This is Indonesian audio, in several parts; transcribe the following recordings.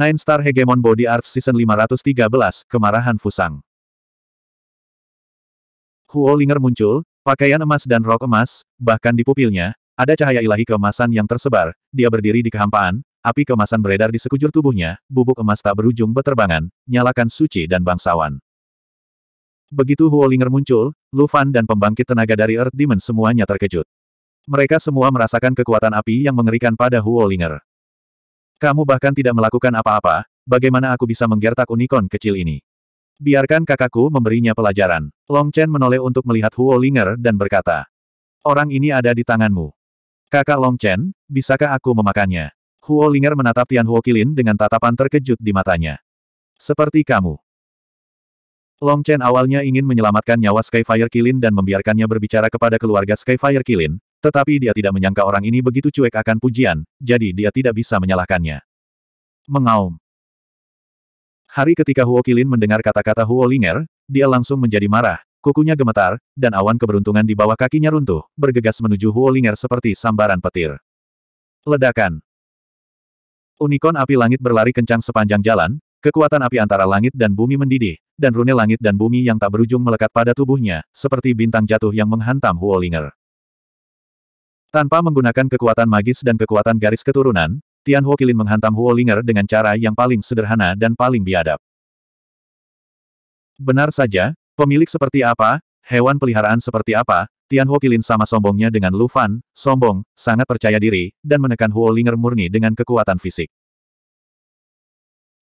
Nine Star Hegemon Body Arts Season 513, Kemarahan Fusang. Huo Linger muncul, pakaian emas dan rok emas, bahkan di pupilnya, ada cahaya ilahi kemasan yang tersebar, dia berdiri di kehampaan, api kemasan beredar di sekujur tubuhnya, bubuk emas tak berujung beterbangan, nyalakan suci dan bangsawan. Begitu Huo Linger muncul, Fan dan pembangkit tenaga dari Earth Demon semuanya terkejut. Mereka semua merasakan kekuatan api yang mengerikan pada Huo Linger. Kamu bahkan tidak melakukan apa-apa, bagaimana aku bisa menggertak unicorn kecil ini? Biarkan kakakku memberinya pelajaran. Long Chen menoleh untuk melihat Huo Linger dan berkata, Orang ini ada di tanganmu. Kakak Long Chen, bisakah aku memakannya? Huo Linger menatap Tian Huo Kilin dengan tatapan terkejut di matanya. Seperti kamu. Long Chen awalnya ingin menyelamatkan nyawa Skyfire Kilin dan membiarkannya berbicara kepada keluarga Skyfire Kilin, tetapi dia tidak menyangka orang ini begitu cuek akan pujian, jadi dia tidak bisa menyalahkannya. Mengaum. Hari ketika Huo Kilin mendengar kata-kata Huo Linger, dia langsung menjadi marah, kukunya gemetar, dan awan keberuntungan di bawah kakinya runtuh, bergegas menuju Huo Linger seperti sambaran petir. Ledakan. Unicorn api langit berlari kencang sepanjang jalan, Kekuatan api antara langit dan bumi mendidih, dan rune langit dan bumi yang tak berujung melekat pada tubuhnya, seperti bintang jatuh yang menghantam Huolinger. Tanpa menggunakan kekuatan magis dan kekuatan garis keturunan, Tian Kilin menghantam Huolinger dengan cara yang paling sederhana dan paling biadab. Benar saja, pemilik seperti apa, hewan peliharaan seperti apa, Tian Kilin sama sombongnya dengan Lu Fan, sombong, sangat percaya diri, dan menekan Huolinger murni dengan kekuatan fisik.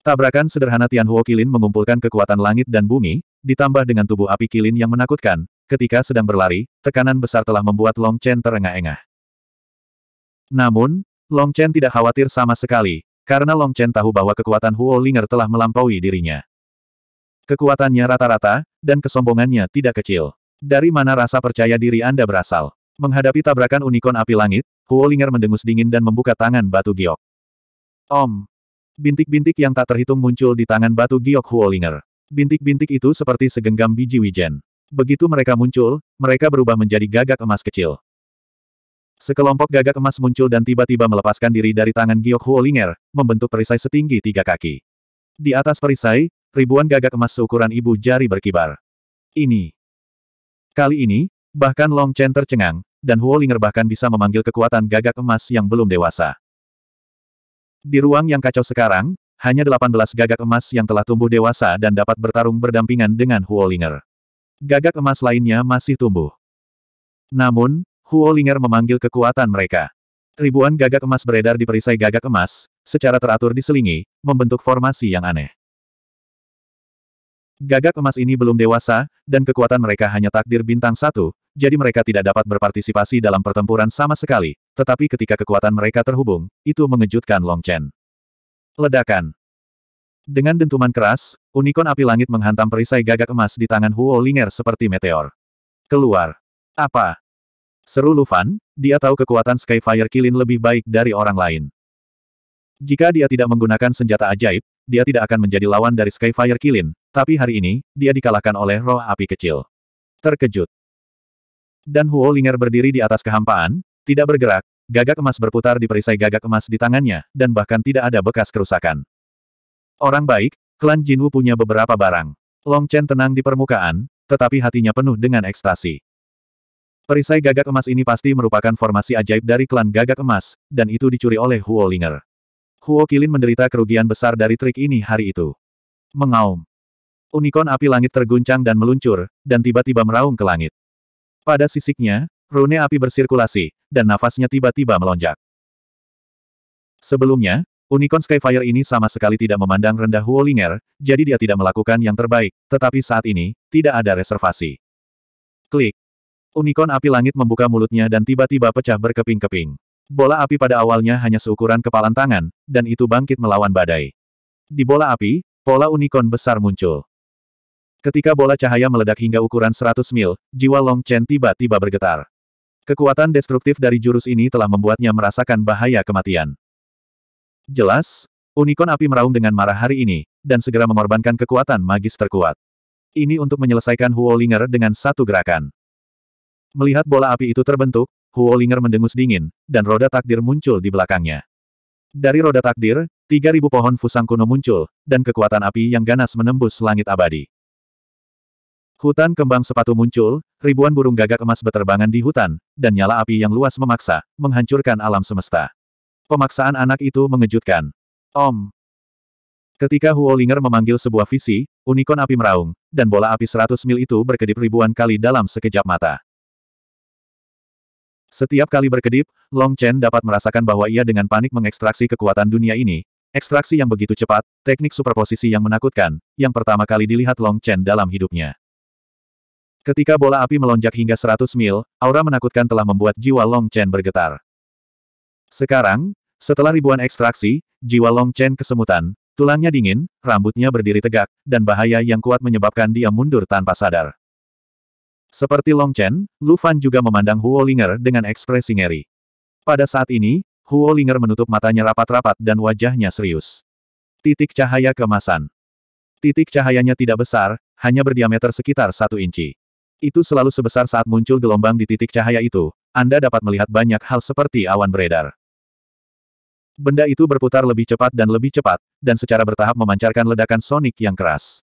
Tabrakan sederhana Tianhuo Kilin mengumpulkan kekuatan langit dan bumi, ditambah dengan tubuh api Kilin yang menakutkan, ketika sedang berlari, tekanan besar telah membuat Long Chen terengah-engah. Namun, Long Chen tidak khawatir sama sekali, karena Long Chen tahu bahwa kekuatan Huo Linger telah melampaui dirinya. Kekuatannya rata-rata, dan kesombongannya tidak kecil. Dari mana rasa percaya diri Anda berasal? Menghadapi tabrakan unicorn api langit, Huo Linger mendengus dingin dan membuka tangan batu giok. Om, Bintik-bintik yang tak terhitung muncul di tangan batu giok Huolinger. Bintik-bintik itu seperti segenggam biji wijen. Begitu mereka muncul, mereka berubah menjadi gagak emas kecil. Sekelompok gagak emas muncul dan tiba-tiba melepaskan diri dari tangan giok Huolinger, membentuk perisai setinggi tiga kaki. Di atas perisai, ribuan gagak emas seukuran ibu jari berkibar. Ini. Kali ini, bahkan Long Chen tercengang, dan Huolinger bahkan bisa memanggil kekuatan gagak emas yang belum dewasa. Di ruang yang kacau sekarang, hanya 18 gagak emas yang telah tumbuh dewasa dan dapat bertarung berdampingan dengan Huolinger. Gagak emas lainnya masih tumbuh. Namun, Huolinger memanggil kekuatan mereka. Ribuan gagak emas beredar di perisai gagak emas, secara teratur diselingi, membentuk formasi yang aneh. Gagak emas ini belum dewasa, dan kekuatan mereka hanya takdir bintang satu, jadi mereka tidak dapat berpartisipasi dalam pertempuran sama sekali, tetapi ketika kekuatan mereka terhubung, itu mengejutkan Long Chen. Ledakan Dengan dentuman keras, unikon api langit menghantam perisai gagak emas di tangan Huo Linger seperti meteor. Keluar. Apa? Seru Lufan, dia tahu kekuatan Skyfire Kilin lebih baik dari orang lain. Jika dia tidak menggunakan senjata ajaib, dia tidak akan menjadi lawan dari Skyfire Kilin, tapi hari ini, dia dikalahkan oleh roh api kecil. Terkejut. Dan Huo Linger berdiri di atas kehampaan, tidak bergerak, gagak emas berputar di perisai gagak emas di tangannya, dan bahkan tidak ada bekas kerusakan. Orang baik, klan Jinwu punya beberapa barang. Long Chen tenang di permukaan, tetapi hatinya penuh dengan ekstasi. Perisai gagak emas ini pasti merupakan formasi ajaib dari klan gagak emas, dan itu dicuri oleh Huo Linger. Huo Kilin menderita kerugian besar dari trik ini hari itu. Mengaum. Unicorn api langit terguncang dan meluncur, dan tiba-tiba meraung ke langit. Pada sisiknya, rune api bersirkulasi, dan nafasnya tiba-tiba melonjak. Sebelumnya, Unicorn Skyfire ini sama sekali tidak memandang rendah Huo Ling'er, jadi dia tidak melakukan yang terbaik, tetapi saat ini, tidak ada reservasi. Klik. Unicorn api langit membuka mulutnya dan tiba-tiba pecah berkeping-keping. Bola api pada awalnya hanya seukuran kepalan tangan, dan itu bangkit melawan badai. Di bola api, pola unicorn besar muncul. Ketika bola cahaya meledak hingga ukuran 100 mil, jiwa Long Chen tiba-tiba bergetar. Kekuatan destruktif dari jurus ini telah membuatnya merasakan bahaya kematian. Jelas, unicorn api meraung dengan marah hari ini, dan segera mengorbankan kekuatan magis terkuat. Ini untuk menyelesaikan Huolinger dengan satu gerakan. Melihat bola api itu terbentuk, Huolinger mendengus dingin, dan roda takdir muncul di belakangnya. Dari roda takdir, 3.000 pohon fusang kuno muncul, dan kekuatan api yang ganas menembus langit abadi. Hutan kembang sepatu muncul, ribuan burung gagak emas beterbangan di hutan, dan nyala api yang luas memaksa, menghancurkan alam semesta. Pemaksaan anak itu mengejutkan. Om. Ketika Huolinger memanggil sebuah visi, unikon api meraung, dan bola api 100 mil itu berkedip ribuan kali dalam sekejap mata. Setiap kali berkedip, Long Chen dapat merasakan bahwa ia dengan panik mengekstraksi kekuatan dunia ini. Ekstraksi yang begitu cepat, teknik superposisi yang menakutkan, yang pertama kali dilihat Long Chen dalam hidupnya. Ketika bola api melonjak hingga 100 mil, aura menakutkan telah membuat jiwa Long Chen bergetar. Sekarang, setelah ribuan ekstraksi, jiwa Long Chen kesemutan, tulangnya dingin, rambutnya berdiri tegak, dan bahaya yang kuat menyebabkan dia mundur tanpa sadar. Seperti Long Chen, Lu Fan juga memandang Huo Linger dengan ekspresi ngeri. Pada saat ini, Huo Linger menutup matanya rapat-rapat dan wajahnya serius. Titik cahaya kemasan. Titik cahayanya tidak besar, hanya berdiameter sekitar satu inci. Itu selalu sebesar saat muncul gelombang di titik cahaya itu, Anda dapat melihat banyak hal seperti awan beredar. Benda itu berputar lebih cepat dan lebih cepat, dan secara bertahap memancarkan ledakan sonik yang keras.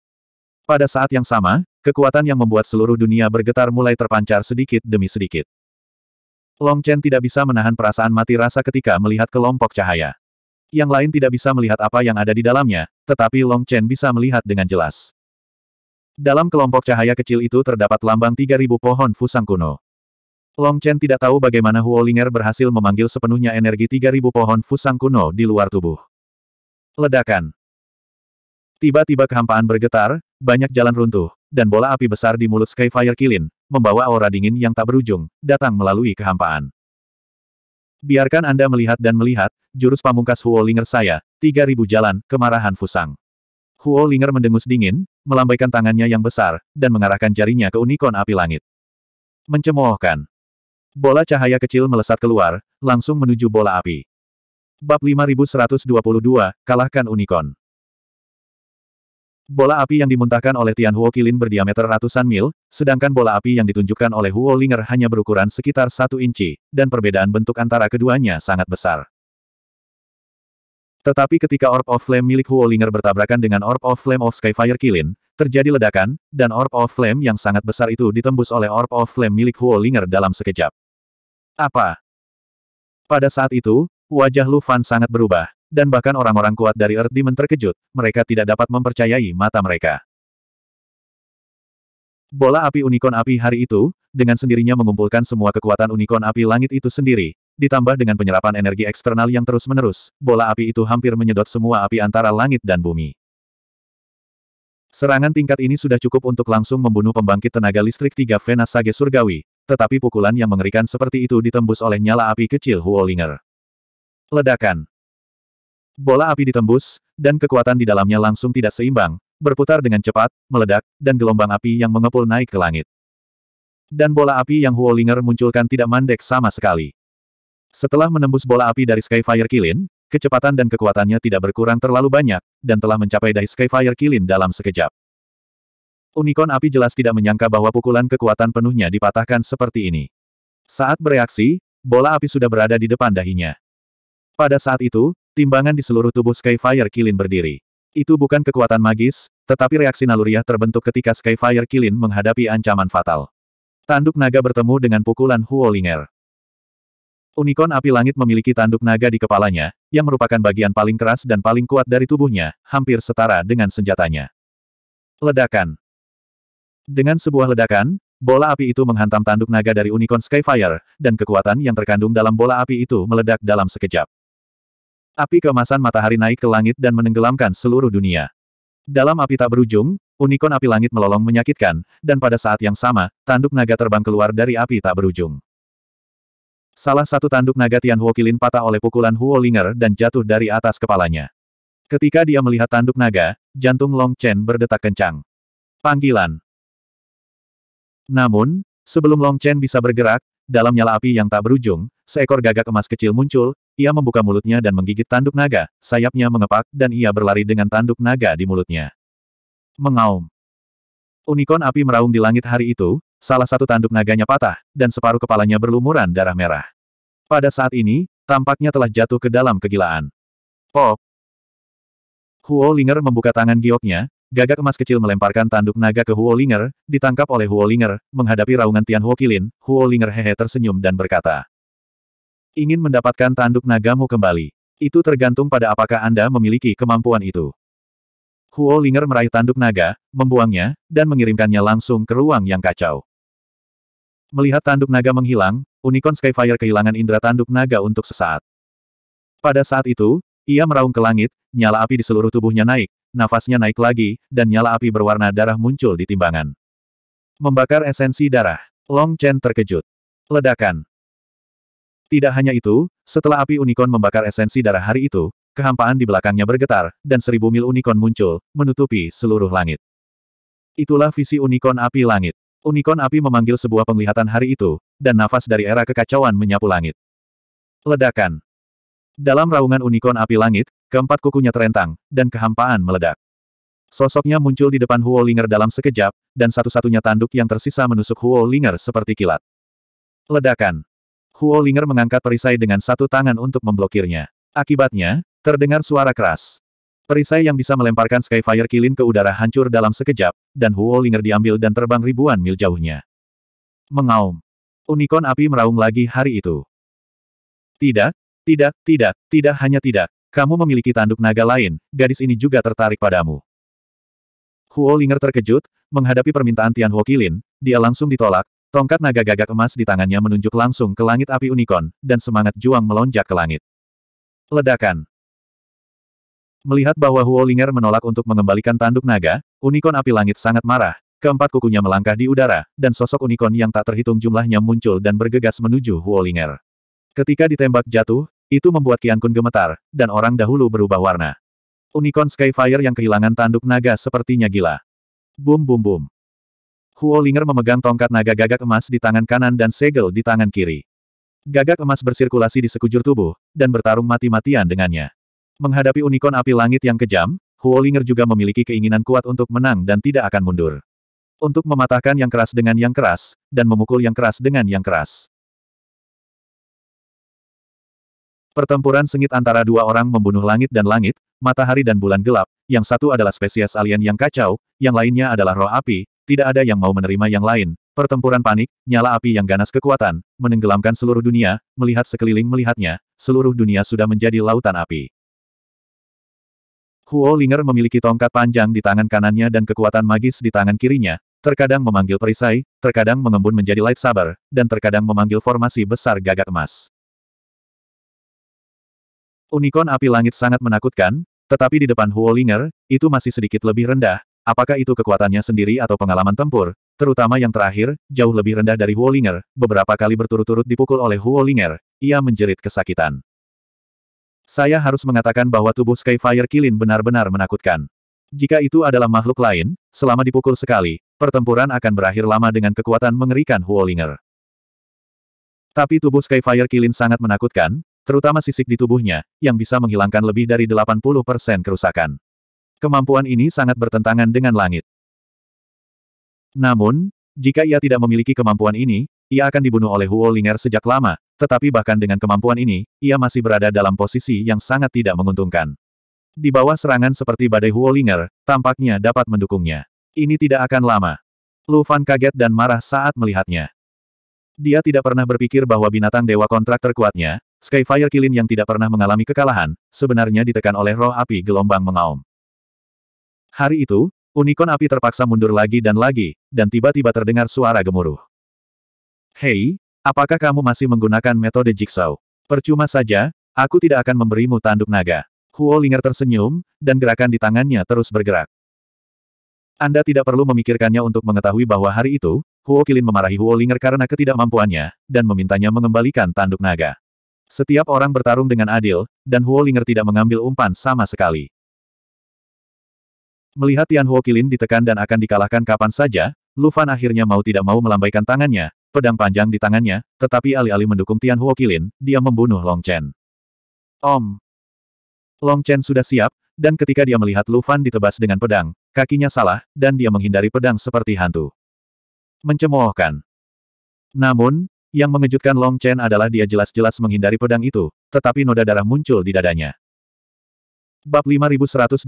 Pada saat yang sama, Kekuatan yang membuat seluruh dunia bergetar mulai terpancar sedikit demi sedikit. Long Chen tidak bisa menahan perasaan mati rasa ketika melihat kelompok cahaya. Yang lain tidak bisa melihat apa yang ada di dalamnya, tetapi Long Chen bisa melihat dengan jelas. Dalam kelompok cahaya kecil itu terdapat lambang 3.000 pohon fusang kuno. Long Chen tidak tahu bagaimana Huo Linger berhasil memanggil sepenuhnya energi 3.000 pohon fusang kuno di luar tubuh. Ledakan. Tiba-tiba kehampaan bergetar, banyak jalan runtuh, dan bola api besar di mulut Skyfire Kilin, membawa aura dingin yang tak berujung, datang melalui kehampaan. Biarkan Anda melihat dan melihat, jurus pamungkas Huo Linger saya, 3000 jalan, kemarahan Fusang. Huo Linger mendengus dingin, melambaikan tangannya yang besar, dan mengarahkan jarinya ke unikon api langit. Mencemoohkan. Bola cahaya kecil melesat keluar, langsung menuju bola api. Bab 5122, kalahkan unikon. Bola api yang dimuntahkan oleh Tian Huo Kilin berdiameter ratusan mil, sedangkan bola api yang ditunjukkan oleh Huo Linger hanya berukuran sekitar satu inci, dan perbedaan bentuk antara keduanya sangat besar. Tetapi ketika Orb of Flame milik Huo Linger bertabrakan dengan Orb of Flame of Skyfire Kilin, terjadi ledakan, dan Orb of Flame yang sangat besar itu ditembus oleh Orb of Flame milik Huo Linger dalam sekejap. Apa? Pada saat itu, wajah Lu Fan sangat berubah, dan bahkan orang-orang kuat dari Earth Demon terkejut, mereka tidak dapat mempercayai mata mereka. Bola api unicorn api hari itu, dengan sendirinya mengumpulkan semua kekuatan unicorn api langit itu sendiri, ditambah dengan penyerapan energi eksternal yang terus-menerus, bola api itu hampir menyedot semua api antara langit dan bumi. Serangan tingkat ini sudah cukup untuk langsung membunuh pembangkit tenaga listrik tiga Vena Sage Surgawi, tetapi pukulan yang mengerikan seperti itu ditembus oleh nyala api kecil Huolinger. Ledakan Bola api ditembus, dan kekuatan di dalamnya langsung tidak seimbang, berputar dengan cepat, meledak, dan gelombang api yang mengepul naik ke langit. Dan bola api yang Huolinger munculkan tidak mandek sama sekali. Setelah menembus bola api dari Skyfire Kilin, kecepatan dan kekuatannya tidak berkurang terlalu banyak, dan telah mencapai dari Skyfire Kilin dalam sekejap. Unicorn api jelas tidak menyangka bahwa pukulan kekuatan penuhnya dipatahkan seperti ini. Saat bereaksi, bola api sudah berada di depan dahinya. Pada saat itu, Timbangan di seluruh tubuh Skyfire Kilin berdiri. Itu bukan kekuatan magis, tetapi reaksi naluriah terbentuk ketika Skyfire Kilin menghadapi ancaman fatal. Tanduk naga bertemu dengan pukulan Huolinger. Unicorn api langit memiliki tanduk naga di kepalanya, yang merupakan bagian paling keras dan paling kuat dari tubuhnya, hampir setara dengan senjatanya. Ledakan Dengan sebuah ledakan, bola api itu menghantam tanduk naga dari Unicorn Skyfire, dan kekuatan yang terkandung dalam bola api itu meledak dalam sekejap. Api kemasan matahari naik ke langit dan menenggelamkan seluruh dunia. Dalam api tak berujung, unikon api langit melolong menyakitkan, dan pada saat yang sama, tanduk naga terbang keluar dari api tak berujung. Salah satu tanduk naga Tian Huokilin patah oleh pukulan Huo Ling'er dan jatuh dari atas kepalanya. Ketika dia melihat tanduk naga, jantung Long Chen berdetak kencang. Panggilan. Namun, sebelum Long Chen bisa bergerak, dalam nyala api yang tak berujung, Seekor gagak emas kecil muncul, ia membuka mulutnya dan menggigit tanduk naga, sayapnya mengepak, dan ia berlari dengan tanduk naga di mulutnya. Mengaum. Unicorn api meraung di langit hari itu, salah satu tanduk naganya patah, dan separuh kepalanya berlumuran darah merah. Pada saat ini, tampaknya telah jatuh ke dalam kegilaan. Pop. Huo Linger membuka tangan gioknya, Gagak emas kecil melemparkan tanduk naga ke Huo Linger, ditangkap oleh Huo Linger, menghadapi raungan Tian Huo Kilin, Huo Linger hehe tersenyum dan berkata, Ingin mendapatkan tanduk nagamu kembali. Itu tergantung pada apakah Anda memiliki kemampuan itu. Huo Linger meraih tanduk naga, membuangnya, dan mengirimkannya langsung ke ruang yang kacau. Melihat tanduk naga menghilang, Unicorn Skyfire kehilangan indera tanduk naga untuk sesaat. Pada saat itu, ia meraung ke langit, nyala api di seluruh tubuhnya naik, nafasnya naik lagi, dan nyala api berwarna darah muncul di timbangan. Membakar esensi darah. Long Chen terkejut. Ledakan. Tidak hanya itu, setelah api unicorn membakar esensi darah hari itu, kehampaan di belakangnya bergetar, dan seribu mil unicorn muncul, menutupi seluruh langit. Itulah visi unicorn api langit. Unicorn api memanggil sebuah penglihatan hari itu, dan nafas dari era kekacauan menyapu langit. Ledakan. Dalam raungan unicorn api langit, keempat kukunya terentang, dan kehampaan meledak. Sosoknya muncul di depan Huo Linger dalam sekejap, dan satu-satunya tanduk yang tersisa menusuk Huo Linger seperti kilat. Ledakan. Huo Linger mengangkat perisai dengan satu tangan untuk memblokirnya. Akibatnya, terdengar suara keras. Perisai yang bisa melemparkan Skyfire Kilin ke udara hancur dalam sekejap, dan Huo Linger diambil dan terbang ribuan mil jauhnya. Mengaum. Unicorn api meraung lagi hari itu. Tidak, tidak, tidak, tidak hanya tidak. Kamu memiliki tanduk naga lain, gadis ini juga tertarik padamu. Huo Linger terkejut, menghadapi permintaan Tian Huo Kilin, dia langsung ditolak, Tongkat naga gagak emas di tangannya menunjuk langsung ke langit api unicorn, dan semangat juang melonjak ke langit. Ledakan. Melihat bahwa Huolinger menolak untuk mengembalikan tanduk naga, unicorn api langit sangat marah, keempat kukunya melangkah di udara, dan sosok unicorn yang tak terhitung jumlahnya muncul dan bergegas menuju Huolinger. Ketika ditembak jatuh, itu membuat Qian Kun gemetar, dan orang dahulu berubah warna. Unicorn Skyfire yang kehilangan tanduk naga sepertinya gila. Bum bum bum. Huolinger memegang tongkat naga gagak emas di tangan kanan dan segel di tangan kiri. Gagak emas bersirkulasi di sekujur tubuh, dan bertarung mati-matian dengannya. Menghadapi unicorn api langit yang kejam, Huolinger juga memiliki keinginan kuat untuk menang dan tidak akan mundur. Untuk mematahkan yang keras dengan yang keras, dan memukul yang keras dengan yang keras. Pertempuran sengit antara dua orang membunuh langit dan langit, matahari dan bulan gelap, yang satu adalah spesies alien yang kacau, yang lainnya adalah roh api, tidak ada yang mau menerima yang lain, pertempuran panik, nyala api yang ganas kekuatan, menenggelamkan seluruh dunia, melihat sekeliling melihatnya, seluruh dunia sudah menjadi lautan api. Huo Linger memiliki tongkat panjang di tangan kanannya dan kekuatan magis di tangan kirinya, terkadang memanggil perisai, terkadang mengembun menjadi lightsaber, dan terkadang memanggil formasi besar gagak emas. Unicorn api langit sangat menakutkan, tetapi di depan Huo Linger, itu masih sedikit lebih rendah, Apakah itu kekuatannya sendiri atau pengalaman tempur, terutama yang terakhir, jauh lebih rendah dari Huolinger, beberapa kali berturut-turut dipukul oleh Huolinger, ia menjerit kesakitan. Saya harus mengatakan bahwa tubuh Skyfire Kilin benar-benar menakutkan. Jika itu adalah makhluk lain, selama dipukul sekali, pertempuran akan berakhir lama dengan kekuatan mengerikan Huolinger. Tapi tubuh Skyfire Kilin sangat menakutkan, terutama sisik di tubuhnya, yang bisa menghilangkan lebih dari 80% kerusakan. Kemampuan ini sangat bertentangan dengan langit. Namun, jika ia tidak memiliki kemampuan ini, ia akan dibunuh oleh Huo Linger sejak lama, tetapi bahkan dengan kemampuan ini, ia masih berada dalam posisi yang sangat tidak menguntungkan. Di bawah serangan seperti badai Huo Linger, tampaknya dapat mendukungnya. Ini tidak akan lama. Lu Fan kaget dan marah saat melihatnya. Dia tidak pernah berpikir bahwa binatang dewa kontrak terkuatnya, Skyfire Kilin yang tidak pernah mengalami kekalahan, sebenarnya ditekan oleh roh api gelombang mengaum. Hari itu, Unicorn api terpaksa mundur lagi dan lagi, dan tiba-tiba terdengar suara gemuruh. Hei, apakah kamu masih menggunakan metode jigsaw? Percuma saja, aku tidak akan memberimu tanduk naga. Huo Linger tersenyum, dan gerakan di tangannya terus bergerak. Anda tidak perlu memikirkannya untuk mengetahui bahwa hari itu, Huo Kilin memarahi Huo Linger karena ketidakmampuannya, dan memintanya mengembalikan tanduk naga. Setiap orang bertarung dengan adil, dan Huo Linger tidak mengambil umpan sama sekali. Melihat Tian Huo Kilin ditekan dan akan dikalahkan kapan saja, Lu Fan akhirnya mau tidak mau melambaikan tangannya, pedang panjang di tangannya, tetapi alih-alih mendukung Tian Huo Kilin, dia membunuh Long Chen. Om! Long Chen sudah siap, dan ketika dia melihat Lu Fan ditebas dengan pedang, kakinya salah, dan dia menghindari pedang seperti hantu. Mencemoohkan. Namun, yang mengejutkan Long Chen adalah dia jelas-jelas menghindari pedang itu, tetapi noda darah muncul di dadanya. Bab 5123,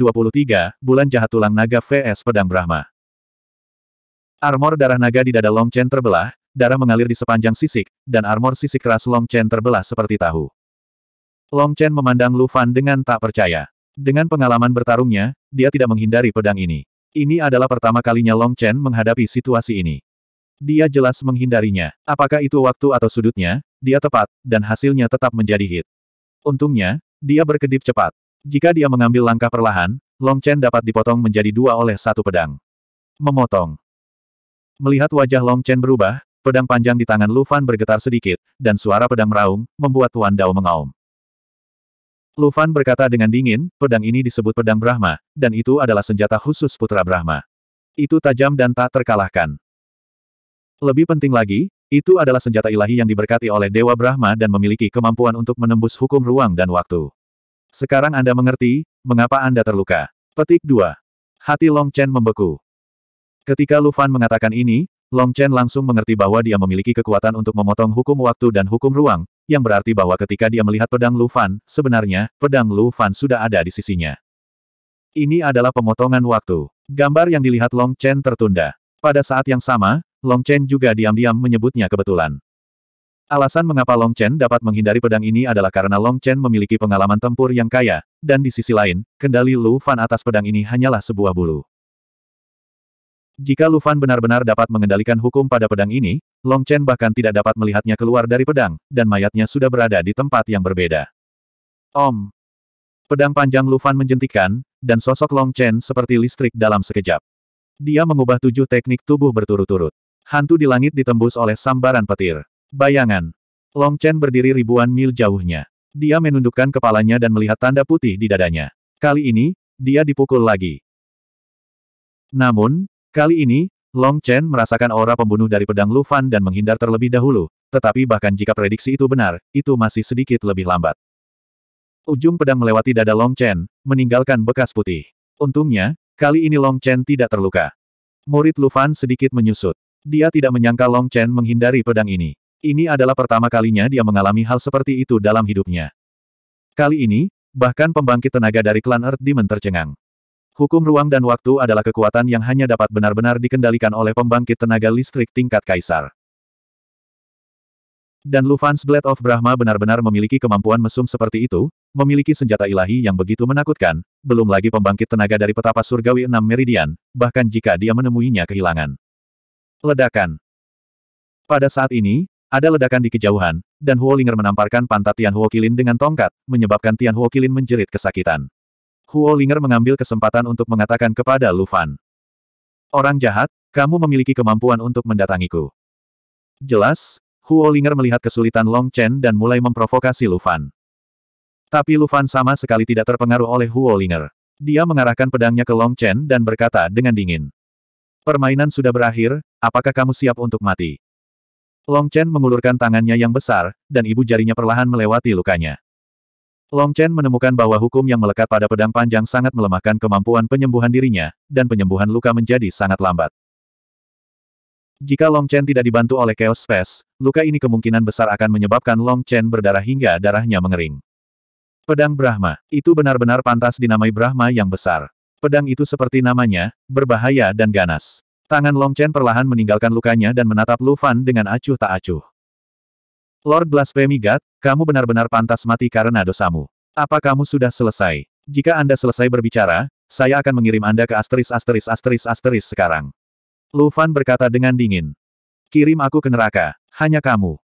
Bulan Jahat Tulang Naga vs Pedang Brahma. Armor darah naga di dada Long Chen terbelah, darah mengalir di sepanjang sisik, dan armor sisik keras Long Chen terbelah seperti tahu. Long Chen memandang Lu Fan dengan tak percaya. Dengan pengalaman bertarungnya, dia tidak menghindari pedang ini. Ini adalah pertama kalinya Long Chen menghadapi situasi ini. Dia jelas menghindarinya. Apakah itu waktu atau sudutnya, dia tepat, dan hasilnya tetap menjadi hit. Untungnya, dia berkedip cepat. Jika dia mengambil langkah perlahan, Long Chen dapat dipotong menjadi dua oleh satu pedang. Memotong. Melihat wajah Long Chen berubah, pedang panjang di tangan Lu Fan bergetar sedikit, dan suara pedang meraung, membuat Tuan Dao mengaum. Lu Fan berkata dengan dingin, pedang ini disebut pedang Brahma, dan itu adalah senjata khusus putra Brahma. Itu tajam dan tak terkalahkan. Lebih penting lagi, itu adalah senjata ilahi yang diberkati oleh Dewa Brahma dan memiliki kemampuan untuk menembus hukum ruang dan waktu. Sekarang Anda mengerti, mengapa Anda terluka. Petik 2. Hati Long Chen membeku. Ketika Lu Fan mengatakan ini, Long Chen langsung mengerti bahwa dia memiliki kekuatan untuk memotong hukum waktu dan hukum ruang, yang berarti bahwa ketika dia melihat pedang Lu Fan, sebenarnya, pedang Lu Fan sudah ada di sisinya. Ini adalah pemotongan waktu. Gambar yang dilihat Long Chen tertunda. Pada saat yang sama, Long Chen juga diam-diam menyebutnya kebetulan. Alasan mengapa Long Chen dapat menghindari pedang ini adalah karena Long Chen memiliki pengalaman tempur yang kaya, dan di sisi lain, kendali Lu Fan atas pedang ini hanyalah sebuah bulu. Jika Lu Fan benar-benar dapat mengendalikan hukum pada pedang ini, Long Chen bahkan tidak dapat melihatnya keluar dari pedang, dan mayatnya sudah berada di tempat yang berbeda. Om! Pedang panjang Lu Fan menjentikan, dan sosok Long Chen seperti listrik dalam sekejap. Dia mengubah tujuh teknik tubuh berturut-turut. Hantu di langit ditembus oleh sambaran petir. Bayangan. Long Chen berdiri ribuan mil jauhnya. Dia menundukkan kepalanya dan melihat tanda putih di dadanya. Kali ini, dia dipukul lagi. Namun, kali ini, Long Chen merasakan aura pembunuh dari pedang Lu Fan dan menghindar terlebih dahulu, tetapi bahkan jika prediksi itu benar, itu masih sedikit lebih lambat. Ujung pedang melewati dada Long Chen, meninggalkan bekas putih. Untungnya, kali ini Long Chen tidak terluka. Murid Lu Fan sedikit menyusut. Dia tidak menyangka Long Chen menghindari pedang ini. Ini adalah pertama kalinya dia mengalami hal seperti itu dalam hidupnya. Kali ini, bahkan pembangkit tenaga dari klan Earth Demon tercengang. Hukum ruang dan waktu adalah kekuatan yang hanya dapat benar-benar dikendalikan oleh pembangkit tenaga listrik tingkat kaisar. Dan Lufan's Blade of Brahma benar-benar memiliki kemampuan mesum seperti itu, memiliki senjata ilahi yang begitu menakutkan, belum lagi pembangkit tenaga dari petapa surgawi enam meridian, bahkan jika dia menemuinya kehilangan. Ledakan Pada saat ini, ada ledakan di kejauhan, dan Huolinger menamparkan pantat Tian Huokilin dengan tongkat, menyebabkan Tian Huokilin menjerit kesakitan. Huolinger mengambil kesempatan untuk mengatakan kepada Lu Fan. Orang jahat, kamu memiliki kemampuan untuk mendatangiku. Jelas, Huolinger melihat kesulitan Long Chen dan mulai memprovokasi Lu Fan. Tapi Lu Fan sama sekali tidak terpengaruh oleh Huolinger. Dia mengarahkan pedangnya ke Long Chen dan berkata dengan dingin. Permainan sudah berakhir, apakah kamu siap untuk mati? Long Chen mengulurkan tangannya yang besar, dan ibu jarinya perlahan melewati lukanya. Long Chen menemukan bahwa hukum yang melekat pada pedang panjang sangat melemahkan kemampuan penyembuhan dirinya, dan penyembuhan luka menjadi sangat lambat. Jika Long Chen tidak dibantu oleh Chaos Space, luka ini kemungkinan besar akan menyebabkan Long Chen berdarah hingga darahnya mengering. Pedang Brahma, itu benar-benar pantas dinamai Brahma yang besar. Pedang itu seperti namanya, berbahaya dan ganas. Tangan Long Chen perlahan meninggalkan lukanya dan menatap Lu Fan dengan acuh tak acuh. Lord Blasphemy God, kamu benar-benar pantas mati karena dosamu. Apa kamu sudah selesai? Jika Anda selesai berbicara, saya akan mengirim Anda ke asteris asteris asteris asteris sekarang. Lu Fan berkata dengan dingin. Kirim aku ke neraka, hanya kamu.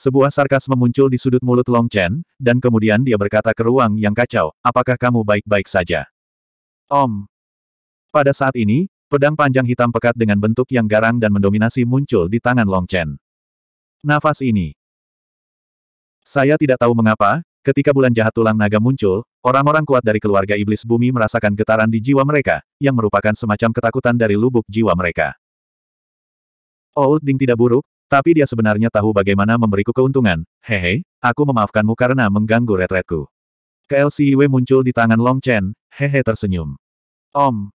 Sebuah sarkas memuncul di sudut mulut Long Chen, dan kemudian dia berkata ke ruang yang kacau, apakah kamu baik-baik saja? Om, pada saat ini, Pedang panjang hitam pekat dengan bentuk yang garang dan mendominasi muncul di tangan Long Chen. Nafas ini. Saya tidak tahu mengapa, ketika bulan jahat tulang naga muncul, orang-orang kuat dari keluarga iblis bumi merasakan getaran di jiwa mereka, yang merupakan semacam ketakutan dari lubuk jiwa mereka. Old Ding tidak buruk, tapi dia sebenarnya tahu bagaimana memberiku keuntungan. Hehe, aku memaafkanmu karena mengganggu retretku. KLCIW muncul di tangan Long Chen, hehe tersenyum. Om,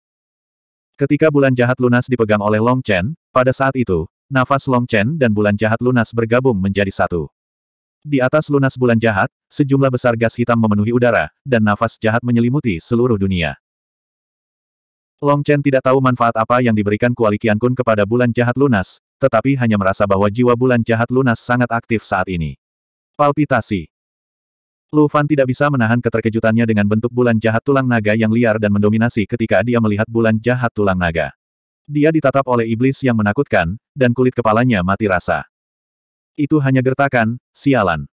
Ketika bulan jahat lunas dipegang oleh Long Chen, pada saat itu, nafas Long Chen dan bulan jahat lunas bergabung menjadi satu. Di atas lunas bulan jahat, sejumlah besar gas hitam memenuhi udara, dan nafas jahat menyelimuti seluruh dunia. Long Chen tidak tahu manfaat apa yang diberikan Kuali Kun kepada bulan jahat lunas, tetapi hanya merasa bahwa jiwa bulan jahat lunas sangat aktif saat ini. Palpitasi Lu Fan tidak bisa menahan keterkejutannya dengan bentuk bulan jahat tulang naga yang liar dan mendominasi ketika dia melihat bulan jahat tulang naga. Dia ditatap oleh iblis yang menakutkan, dan kulit kepalanya mati rasa. Itu hanya gertakan, sialan.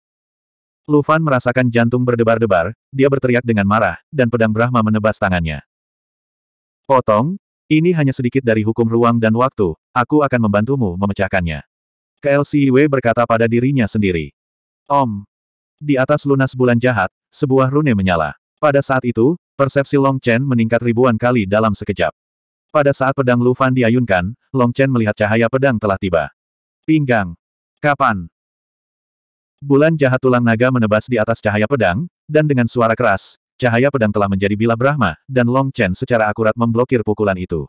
Lu Fan merasakan jantung berdebar-debar, dia berteriak dengan marah, dan pedang Brahma menebas tangannya. Potong, ini hanya sedikit dari hukum ruang dan waktu, aku akan membantumu memecahkannya. KLCW berkata pada dirinya sendiri. Om, di atas lunas bulan jahat, sebuah rune menyala. Pada saat itu, persepsi Long Chen meningkat ribuan kali dalam sekejap. Pada saat pedang Lu Fan diayunkan, Long Chen melihat cahaya pedang telah tiba. Pinggang. Kapan? Bulan jahat tulang naga menebas di atas cahaya pedang, dan dengan suara keras, cahaya pedang telah menjadi bilah Brahma, dan Long Chen secara akurat memblokir pukulan itu.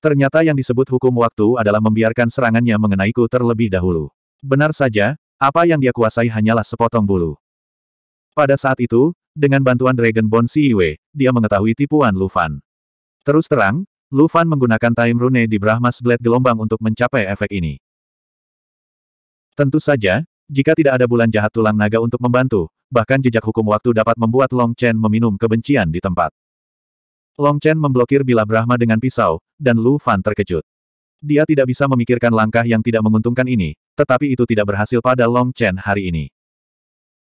Ternyata yang disebut hukum waktu adalah membiarkan serangannya mengenaiku terlebih dahulu. Benar saja, apa yang dia kuasai hanyalah sepotong bulu. Pada saat itu, dengan bantuan Dragon Bond Siwe, dia mengetahui tipuan Lufan. Terus terang, Lufan menggunakan Time Rune di Brahma's Blade gelombang untuk mencapai efek ini. Tentu saja, jika tidak ada bulan jahat tulang naga untuk membantu, bahkan jejak hukum waktu dapat membuat Long Chen meminum kebencian di tempat. Long Chen memblokir bilah Brahma dengan pisau, dan Lu Fan terkejut. Dia tidak bisa memikirkan langkah yang tidak menguntungkan ini, tetapi itu tidak berhasil pada Long Chen hari ini.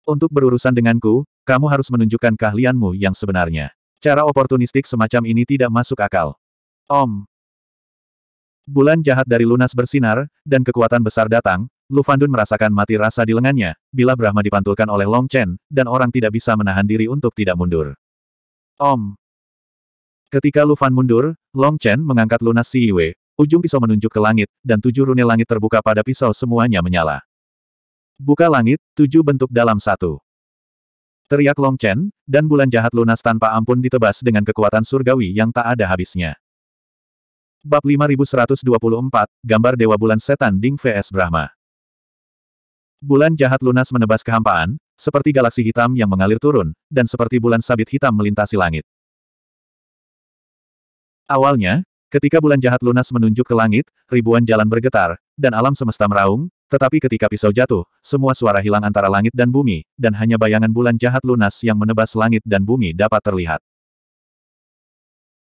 Untuk berurusan denganku, kamu harus menunjukkan keahlianmu yang sebenarnya. Cara oportunistik semacam ini tidak masuk akal. Om. Bulan jahat dari lunas bersinar, dan kekuatan besar datang, Lu Fandun merasakan mati rasa di lengannya, bila Brahma dipantulkan oleh Long Chen, dan orang tidak bisa menahan diri untuk tidak mundur. Om. Ketika Lu Fan mundur, Long Chen mengangkat lunas Si Yue, Ujung pisau menunjuk ke langit, dan tujuh rune langit terbuka pada pisau semuanya menyala. Buka langit, tujuh bentuk dalam satu. Teriak Long Chen, dan bulan jahat lunas tanpa ampun ditebas dengan kekuatan surgawi yang tak ada habisnya. Bab 5124, Gambar Dewa Bulan Setan Ding vs Brahma. Bulan jahat lunas menebas kehampaan, seperti galaksi hitam yang mengalir turun, dan seperti bulan sabit hitam melintasi langit. Awalnya, Ketika bulan jahat lunas menunjuk ke langit, ribuan jalan bergetar, dan alam semesta meraung, tetapi ketika pisau jatuh, semua suara hilang antara langit dan bumi, dan hanya bayangan bulan jahat lunas yang menebas langit dan bumi dapat terlihat.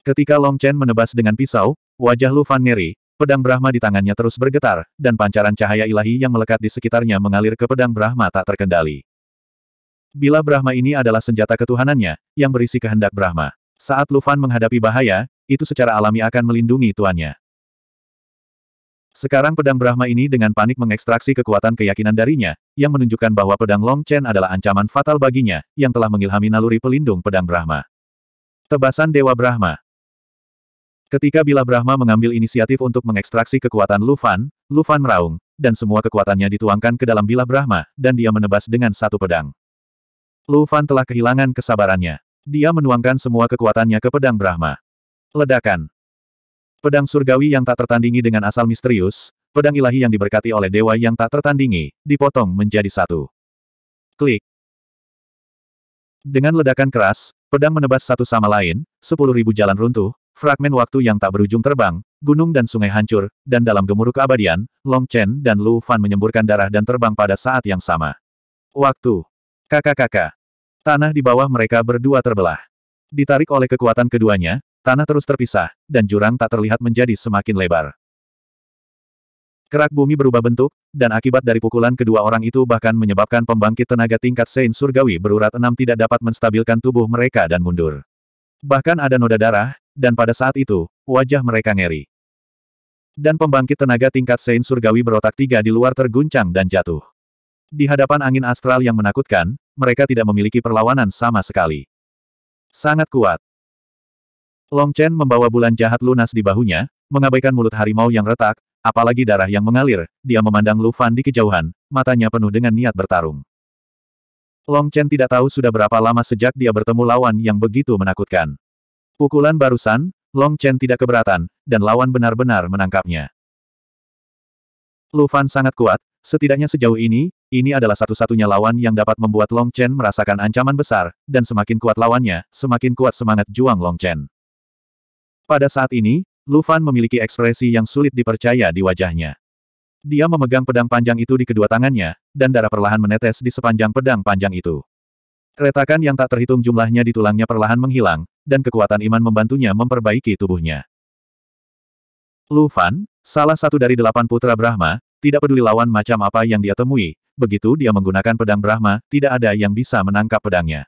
Ketika Long Chen menebas dengan pisau, wajah Lu Fan ngeri, pedang Brahma di tangannya terus bergetar, dan pancaran cahaya ilahi yang melekat di sekitarnya mengalir ke pedang Brahma tak terkendali. Bila Brahma ini adalah senjata ketuhanannya, yang berisi kehendak Brahma. Saat Lu Fan menghadapi bahaya, itu secara alami akan melindungi tuannya. Sekarang pedang Brahma ini dengan panik mengekstraksi kekuatan keyakinan darinya, yang menunjukkan bahwa pedang Long Chen adalah ancaman fatal baginya, yang telah mengilhami naluri pelindung pedang Brahma. Tebasan Dewa Brahma Ketika Bila Brahma mengambil inisiatif untuk mengekstraksi kekuatan Lufan, Lufan meraung, dan semua kekuatannya dituangkan ke dalam Bila Brahma, dan dia menebas dengan satu pedang. Lufan telah kehilangan kesabarannya. Dia menuangkan semua kekuatannya ke pedang Brahma. Ledakan. Pedang surgawi yang tak tertandingi dengan asal misterius, pedang ilahi yang diberkati oleh dewa yang tak tertandingi, dipotong menjadi satu. Klik. Dengan ledakan keras, pedang menebas satu sama lain, sepuluh ribu jalan runtuh, fragmen waktu yang tak berujung terbang, gunung dan sungai hancur, dan dalam gemuruh keabadian, Long Chen dan Lu Fan menyemburkan darah dan terbang pada saat yang sama. Waktu. Kakak-kakak. Tanah di bawah mereka berdua terbelah. Ditarik oleh kekuatan keduanya, Tanah terus terpisah, dan jurang tak terlihat menjadi semakin lebar. Kerak bumi berubah bentuk, dan akibat dari pukulan kedua orang itu bahkan menyebabkan pembangkit tenaga tingkat Sein Surgawi berurat enam tidak dapat menstabilkan tubuh mereka dan mundur. Bahkan ada noda darah, dan pada saat itu, wajah mereka ngeri. Dan pembangkit tenaga tingkat Sein Surgawi berotak tiga di luar terguncang dan jatuh. Di hadapan angin astral yang menakutkan, mereka tidak memiliki perlawanan sama sekali. Sangat kuat, Long Chen membawa bulan jahat lunas di bahunya, mengabaikan mulut harimau yang retak, apalagi darah yang mengalir, dia memandang Lu Fan di kejauhan, matanya penuh dengan niat bertarung. Long Chen tidak tahu sudah berapa lama sejak dia bertemu lawan yang begitu menakutkan. Pukulan barusan, Long Chen tidak keberatan, dan lawan benar-benar menangkapnya. Lu Fan sangat kuat, setidaknya sejauh ini, ini adalah satu-satunya lawan yang dapat membuat Long Chen merasakan ancaman besar, dan semakin kuat lawannya, semakin kuat semangat juang Long Chen. Pada saat ini, Lufan memiliki ekspresi yang sulit dipercaya di wajahnya. Dia memegang pedang panjang itu di kedua tangannya, dan darah perlahan menetes di sepanjang pedang panjang itu. Retakan yang tak terhitung jumlahnya di tulangnya perlahan menghilang, dan kekuatan iman membantunya memperbaiki tubuhnya. Lufan, salah satu dari delapan putra Brahma, tidak peduli lawan macam apa yang dia temui, begitu dia menggunakan pedang Brahma, tidak ada yang bisa menangkap pedangnya.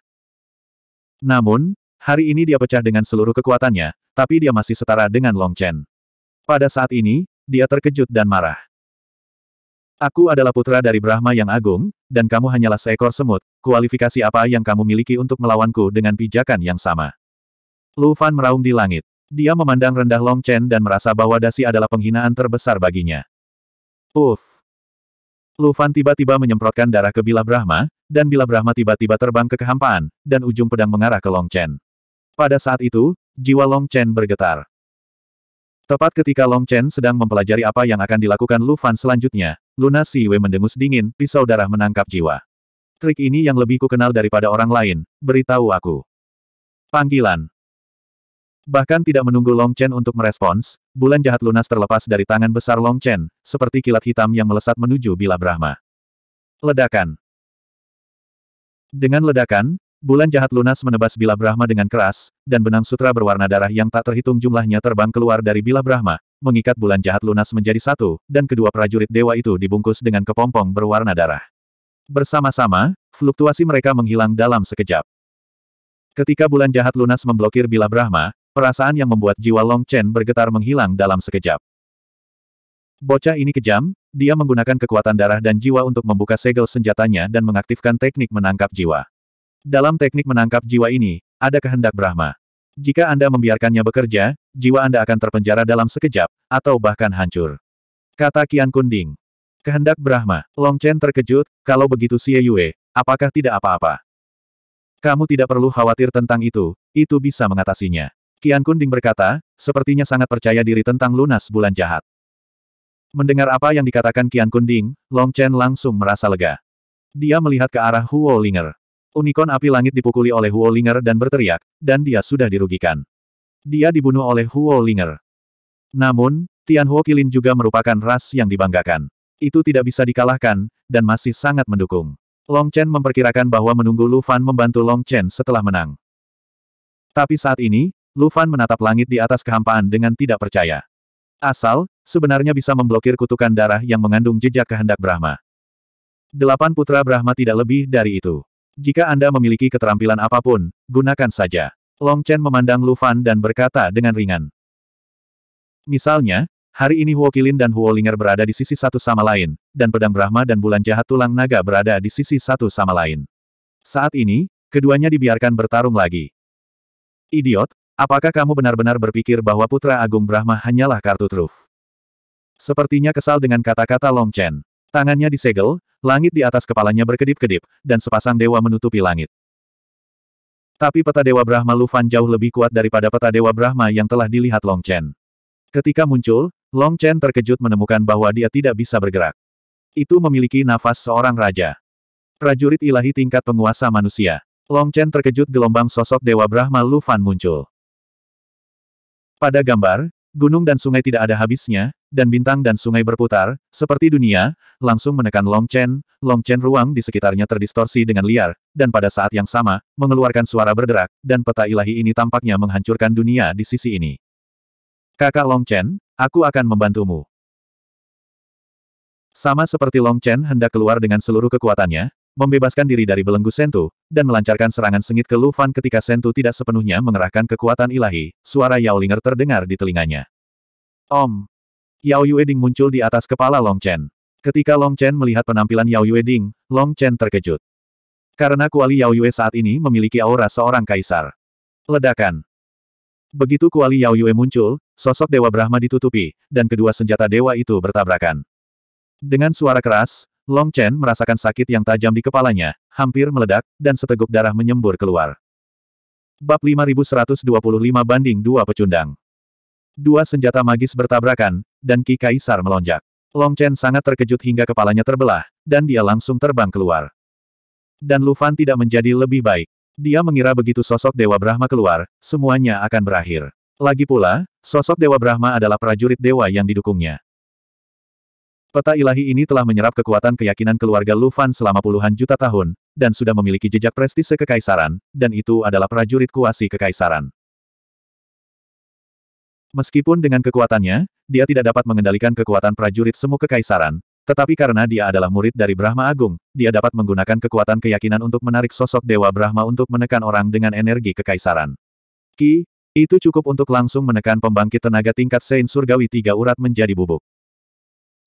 Namun, Hari ini dia pecah dengan seluruh kekuatannya, tapi dia masih setara dengan Long Chen. Pada saat ini, dia terkejut dan marah. Aku adalah putra dari Brahma yang agung, dan kamu hanyalah seekor semut, kualifikasi apa yang kamu miliki untuk melawanku dengan pijakan yang sama. Lu Fan meraung di langit. Dia memandang rendah Long Chen dan merasa bahwa dasi adalah penghinaan terbesar baginya. Uff. Lu Fan tiba-tiba menyemprotkan darah ke bilah Brahma, dan bilah Brahma tiba-tiba terbang ke kehampaan, dan ujung pedang mengarah ke Long Chen. Pada saat itu, jiwa Long Chen bergetar. Tepat ketika Long Chen sedang mempelajari apa yang akan dilakukan Lu Fan selanjutnya, Luna Siwe mendengus dingin, pisau darah menangkap jiwa. Trik ini yang lebih kukenal daripada orang lain, beritahu aku. Panggilan. Bahkan tidak menunggu Long Chen untuk merespons, bulan jahat lunas terlepas dari tangan besar Long Chen, seperti kilat hitam yang melesat menuju Bila Brahma. Ledakan. Dengan ledakan, Bulan jahat lunas menebas bilah Brahma dengan keras, dan benang sutra berwarna darah yang tak terhitung jumlahnya terbang keluar dari bilah Brahma, mengikat bulan jahat lunas menjadi satu, dan kedua prajurit dewa itu dibungkus dengan kepompong berwarna darah. Bersama-sama, fluktuasi mereka menghilang dalam sekejap. Ketika bulan jahat lunas memblokir bilah Brahma, perasaan yang membuat jiwa Long Chen bergetar menghilang dalam sekejap. Bocah ini kejam, dia menggunakan kekuatan darah dan jiwa untuk membuka segel senjatanya dan mengaktifkan teknik menangkap jiwa. Dalam teknik menangkap jiwa ini, ada kehendak Brahma. Jika Anda membiarkannya bekerja, jiwa Anda akan terpenjara dalam sekejap, atau bahkan hancur. Kata Kian Kunding. Kehendak Brahma, Long Chen terkejut, kalau begitu Xie Yue, apakah tidak apa-apa? Kamu tidak perlu khawatir tentang itu, itu bisa mengatasinya. Kian Kunding berkata, sepertinya sangat percaya diri tentang lunas bulan jahat. Mendengar apa yang dikatakan Kian Kunding, Long Chen langsung merasa lega. Dia melihat ke arah Huo Linger. Unicorn api langit dipukuli oleh Huo Linger dan berteriak, dan dia sudah dirugikan. Dia dibunuh oleh Huo Linger. Namun, Tian Huo Kilin juga merupakan ras yang dibanggakan. Itu tidak bisa dikalahkan, dan masih sangat mendukung. Long Chen memperkirakan bahwa menunggu Lu Fan membantu Long Chen setelah menang. Tapi saat ini, Lu Fan menatap langit di atas kehampaan dengan tidak percaya. Asal, sebenarnya bisa memblokir kutukan darah yang mengandung jejak kehendak Brahma. Delapan putra Brahma tidak lebih dari itu. Jika Anda memiliki keterampilan apapun, gunakan saja. Long Chen memandang Lu Fan dan berkata dengan ringan. Misalnya, hari ini Huo Qilin dan Huo Linger berada di sisi satu sama lain, dan pedang Brahma dan bulan jahat tulang naga berada di sisi satu sama lain. Saat ini, keduanya dibiarkan bertarung lagi. Idiot, apakah kamu benar-benar berpikir bahwa Putra Agung Brahma hanyalah kartu truf? Sepertinya kesal dengan kata-kata Long Chen. Tangannya disegel, Langit di atas kepalanya berkedip-kedip, dan sepasang dewa menutupi langit. Tapi peta Dewa Brahma Lufan jauh lebih kuat daripada peta Dewa Brahma yang telah dilihat Long Chen. Ketika muncul, Long Chen terkejut menemukan bahwa dia tidak bisa bergerak. Itu memiliki nafas seorang raja. Prajurit ilahi tingkat penguasa manusia. Long Chen terkejut gelombang sosok Dewa Brahma Lufan muncul. Pada gambar, gunung dan sungai tidak ada habisnya, dan bintang dan sungai berputar, seperti dunia, langsung menekan Long Chen, Long Chen ruang di sekitarnya terdistorsi dengan liar, dan pada saat yang sama, mengeluarkan suara berderak, dan peta ilahi ini tampaknya menghancurkan dunia di sisi ini. Kakak Long Chen, aku akan membantumu. Sama seperti Long Chen hendak keluar dengan seluruh kekuatannya, membebaskan diri dari belenggu Sentu, dan melancarkan serangan sengit ke Lu Fan ketika Sentu tidak sepenuhnya mengerahkan kekuatan ilahi, suara Yao Linger terdengar di telinganya. Om, Yao Ding muncul di atas kepala Long Chen. Ketika Long Chen melihat penampilan Yao Ding, Long Chen terkejut. Karena kuali Yao Yue saat ini memiliki aura seorang kaisar. Ledakan. Begitu kuali Yao Yue muncul, sosok Dewa Brahma ditutupi, dan kedua senjata dewa itu bertabrakan. Dengan suara keras, Long Chen merasakan sakit yang tajam di kepalanya, hampir meledak, dan seteguk darah menyembur keluar. Bab 5125 banding dua pecundang. Dua senjata magis bertabrakan, dan Ki Kaisar melonjak. Long Chen sangat terkejut hingga kepalanya terbelah, dan dia langsung terbang keluar. Dan Lu Fan tidak menjadi lebih baik. Dia mengira begitu sosok Dewa Brahma keluar, semuanya akan berakhir. Lagi pula, sosok Dewa Brahma adalah prajurit dewa yang didukungnya. Peta ilahi ini telah menyerap kekuatan keyakinan keluarga Lu Fan selama puluhan juta tahun, dan sudah memiliki jejak prestise kekaisaran, dan itu adalah prajurit kuasi kekaisaran. Meskipun dengan kekuatannya, dia tidak dapat mengendalikan kekuatan prajurit semu kekaisaran, tetapi karena dia adalah murid dari Brahma Agung, dia dapat menggunakan kekuatan keyakinan untuk menarik sosok Dewa Brahma untuk menekan orang dengan energi kekaisaran. Ki, itu cukup untuk langsung menekan pembangkit tenaga tingkat Sein Surgawi tiga urat menjadi bubuk.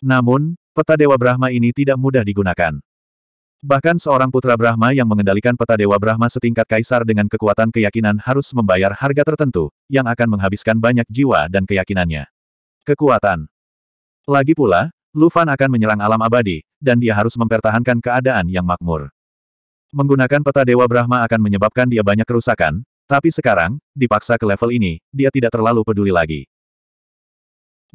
Namun, peta Dewa Brahma ini tidak mudah digunakan. Bahkan seorang putra Brahma yang mengendalikan peta Dewa Brahma setingkat kaisar dengan kekuatan keyakinan harus membayar harga tertentu, yang akan menghabiskan banyak jiwa dan keyakinannya. Kekuatan. Lagi pula, Lufan akan menyerang alam abadi, dan dia harus mempertahankan keadaan yang makmur. Menggunakan peta Dewa Brahma akan menyebabkan dia banyak kerusakan, tapi sekarang, dipaksa ke level ini, dia tidak terlalu peduli lagi.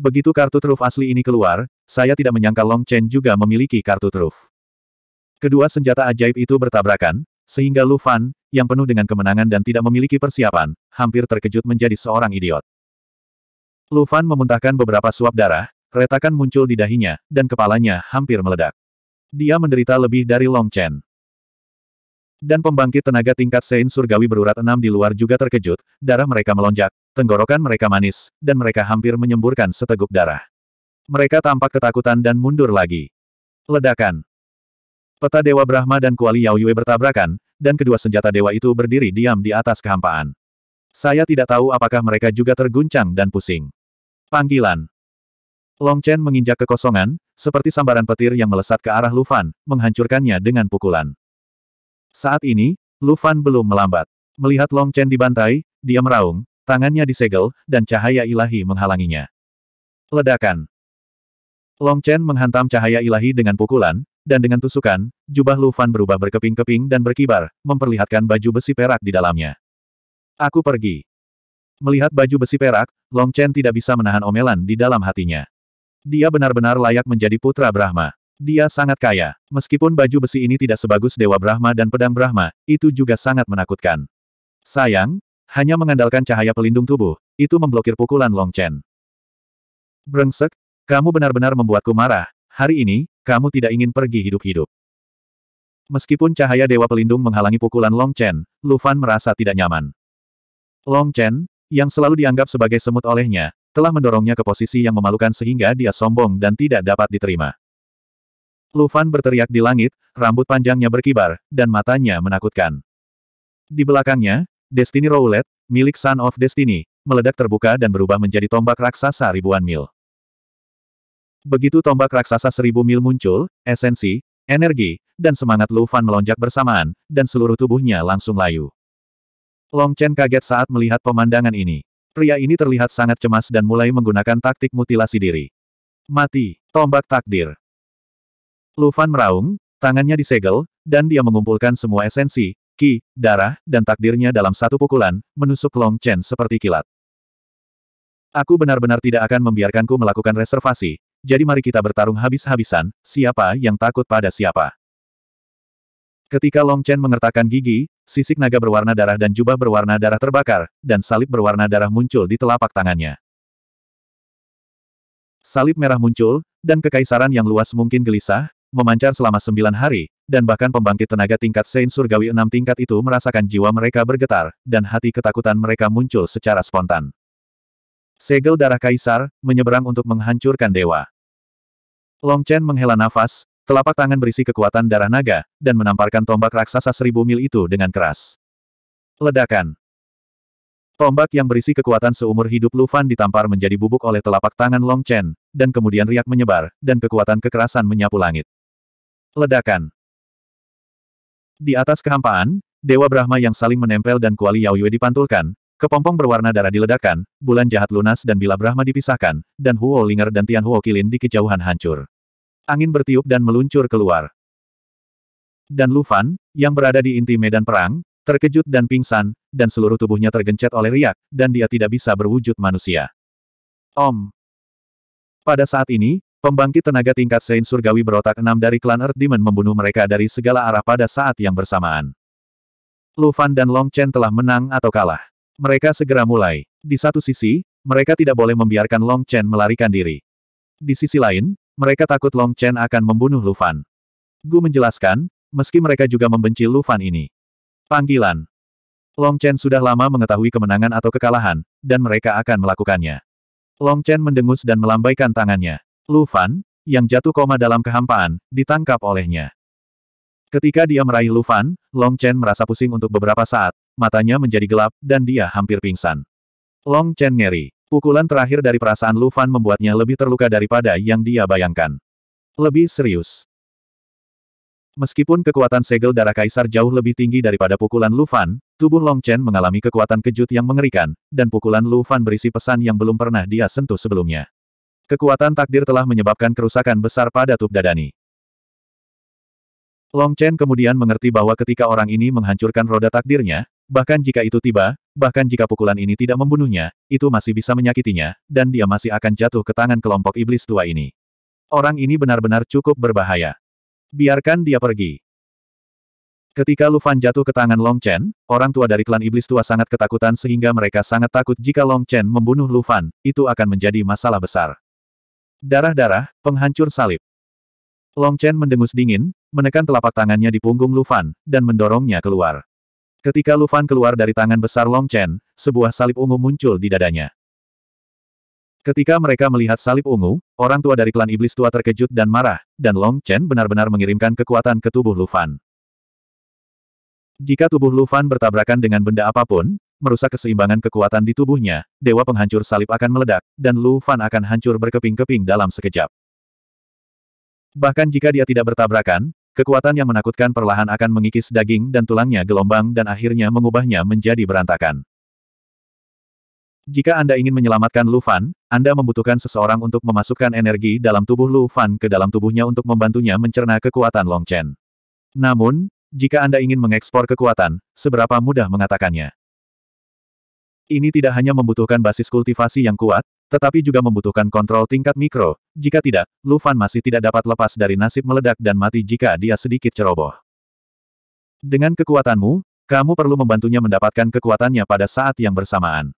Begitu kartu truf asli ini keluar, saya tidak menyangka Long Chen juga memiliki kartu truf. Kedua senjata ajaib itu bertabrakan, sehingga Lu Fan, yang penuh dengan kemenangan dan tidak memiliki persiapan, hampir terkejut menjadi seorang idiot. Lu Fan memuntahkan beberapa suap darah, retakan muncul di dahinya, dan kepalanya hampir meledak. Dia menderita lebih dari Long Chen. Dan pembangkit tenaga tingkat Sein Surgawi berurat enam di luar juga terkejut, darah mereka melonjak, tenggorokan mereka manis, dan mereka hampir menyemburkan seteguk darah. Mereka tampak ketakutan dan mundur lagi. Ledakan. Peta Dewa Brahma dan Kuali Yao Yue bertabrakan, dan kedua senjata dewa itu berdiri diam di atas kehampaan. Saya tidak tahu apakah mereka juga terguncang dan pusing. Panggilan. Long Chen menginjak kekosongan, seperti sambaran petir yang melesat ke arah Lufan, menghancurkannya dengan pukulan. Saat ini, Lufan belum melambat. Melihat Long Chen dibantai, dia meraung, tangannya disegel, dan cahaya ilahi menghalanginya. Ledakan. Long Chen menghantam cahaya ilahi dengan pukulan, dan dengan tusukan, jubah Lufan berubah berkeping-keping dan berkibar, memperlihatkan baju besi perak di dalamnya. Aku pergi. Melihat baju besi perak, Long Chen tidak bisa menahan omelan di dalam hatinya. Dia benar-benar layak menjadi putra Brahma. Dia sangat kaya. Meskipun baju besi ini tidak sebagus Dewa Brahma dan Pedang Brahma, itu juga sangat menakutkan. Sayang, hanya mengandalkan cahaya pelindung tubuh, itu memblokir pukulan Long Chen. Brengsek, kamu benar-benar membuatku marah, hari ini, kamu tidak ingin pergi hidup-hidup. Meskipun cahaya Dewa Pelindung menghalangi pukulan Long Chen, Lu Fan merasa tidak nyaman. Long Chen, yang selalu dianggap sebagai semut olehnya, telah mendorongnya ke posisi yang memalukan sehingga dia sombong dan tidak dapat diterima. Lu Fan berteriak di langit, rambut panjangnya berkibar, dan matanya menakutkan. Di belakangnya, Destiny Roulette, milik Sun of Destiny, meledak terbuka dan berubah menjadi tombak raksasa ribuan mil. Begitu tombak raksasa seribu mil muncul, esensi, energi, dan semangat Lu Fan melonjak bersamaan, dan seluruh tubuhnya langsung layu. Long Chen kaget saat melihat pemandangan ini. Pria ini terlihat sangat cemas dan mulai menggunakan taktik mutilasi diri. Mati, tombak takdir. Lu Fan meraung, tangannya disegel, dan dia mengumpulkan semua esensi, ki, darah, dan takdirnya dalam satu pukulan, menusuk Long Chen seperti kilat. Aku benar-benar tidak akan membiarkanku melakukan reservasi, jadi mari kita bertarung habis-habisan, siapa yang takut pada siapa. Ketika Long Chen mengertakkan gigi, sisik naga berwarna darah dan jubah berwarna darah terbakar, dan salib berwarna darah muncul di telapak tangannya. Salib merah muncul, dan kekaisaran yang luas mungkin gelisah, memancar selama sembilan hari, dan bahkan pembangkit tenaga tingkat Sein Surgawi enam tingkat itu merasakan jiwa mereka bergetar, dan hati ketakutan mereka muncul secara spontan. Segel darah kaisar, menyeberang untuk menghancurkan dewa. Long Chen menghela nafas, telapak tangan berisi kekuatan darah naga, dan menamparkan tombak raksasa seribu mil itu dengan keras. Ledakan. Tombak yang berisi kekuatan seumur hidup Lu Fan ditampar menjadi bubuk oleh telapak tangan Long Chen, dan kemudian riak menyebar, dan kekuatan kekerasan menyapu langit. Ledakan. Di atas kehampaan, Dewa Brahma yang saling menempel dan kuali Yao Yue dipantulkan, Kepompong berwarna darah diledakkan, bulan jahat lunas dan bila Brahma dipisahkan, dan Huo Linger dan Tian Huo Kilin di kejauhan hancur. Angin bertiup dan meluncur keluar. Dan Lufan, yang berada di inti medan perang, terkejut dan pingsan, dan seluruh tubuhnya tergencet oleh riak, dan dia tidak bisa berwujud manusia. Om. Pada saat ini, Pembangkit tenaga tingkat Sein Surgawi berotak enam dari klan Earth Demon membunuh mereka dari segala arah pada saat yang bersamaan. Lu Fan dan Long Chen telah menang atau kalah. Mereka segera mulai. Di satu sisi, mereka tidak boleh membiarkan Long Chen melarikan diri. Di sisi lain, mereka takut Long Chen akan membunuh Lu Fan. Gu menjelaskan, meski mereka juga membenci Lu Fan ini. Panggilan. Long Chen sudah lama mengetahui kemenangan atau kekalahan, dan mereka akan melakukannya. Long Chen mendengus dan melambaikan tangannya. Lu Fan, yang jatuh koma dalam kehampaan, ditangkap olehnya. Ketika dia meraih Lufan, Long Chen merasa pusing untuk beberapa saat, matanya menjadi gelap, dan dia hampir pingsan. Long Chen ngeri. Pukulan terakhir dari perasaan Lufan membuatnya lebih terluka daripada yang dia bayangkan. Lebih serius. Meskipun kekuatan segel darah kaisar jauh lebih tinggi daripada pukulan Lufan, tubuh Long Chen mengalami kekuatan kejut yang mengerikan, dan pukulan Lufan berisi pesan yang belum pernah dia sentuh sebelumnya. Kekuatan takdir telah menyebabkan kerusakan besar pada Tub Dadani. Long Chen kemudian mengerti bahwa ketika orang ini menghancurkan roda takdirnya, bahkan jika itu tiba, bahkan jika pukulan ini tidak membunuhnya, itu masih bisa menyakitinya, dan dia masih akan jatuh ke tangan kelompok iblis tua ini. Orang ini benar-benar cukup berbahaya. Biarkan dia pergi. Ketika Lufan jatuh ke tangan Long Chen, orang tua dari klan iblis tua sangat ketakutan sehingga mereka sangat takut jika Long Chen membunuh Lufan, itu akan menjadi masalah besar. Darah-darah, penghancur salib. Long Chen mendengus dingin, menekan telapak tangannya di punggung Lufan, dan mendorongnya keluar. Ketika Lufan keluar dari tangan besar Long Chen, sebuah salib ungu muncul di dadanya. Ketika mereka melihat salib ungu, orang tua dari klan iblis tua terkejut dan marah, dan Long Chen benar-benar mengirimkan kekuatan ke tubuh Lufan. Jika tubuh Lufan bertabrakan dengan benda apapun, merusak keseimbangan kekuatan di tubuhnya, dewa penghancur salib akan meledak, dan Lufan akan hancur berkeping-keping dalam sekejap. Bahkan jika dia tidak bertabrakan, Kekuatan yang menakutkan perlahan akan mengikis daging dan tulangnya gelombang dan akhirnya mengubahnya menjadi berantakan. Jika Anda ingin menyelamatkan Lu Fan, Anda membutuhkan seseorang untuk memasukkan energi dalam tubuh Lu Fan ke dalam tubuhnya untuk membantunya mencerna kekuatan Long Chen. Namun, jika Anda ingin mengekspor kekuatan, seberapa mudah mengatakannya? Ini tidak hanya membutuhkan basis kultivasi yang kuat, tetapi juga membutuhkan kontrol tingkat mikro, jika tidak, Lufan masih tidak dapat lepas dari nasib meledak dan mati jika dia sedikit ceroboh. Dengan kekuatanmu, kamu perlu membantunya mendapatkan kekuatannya pada saat yang bersamaan.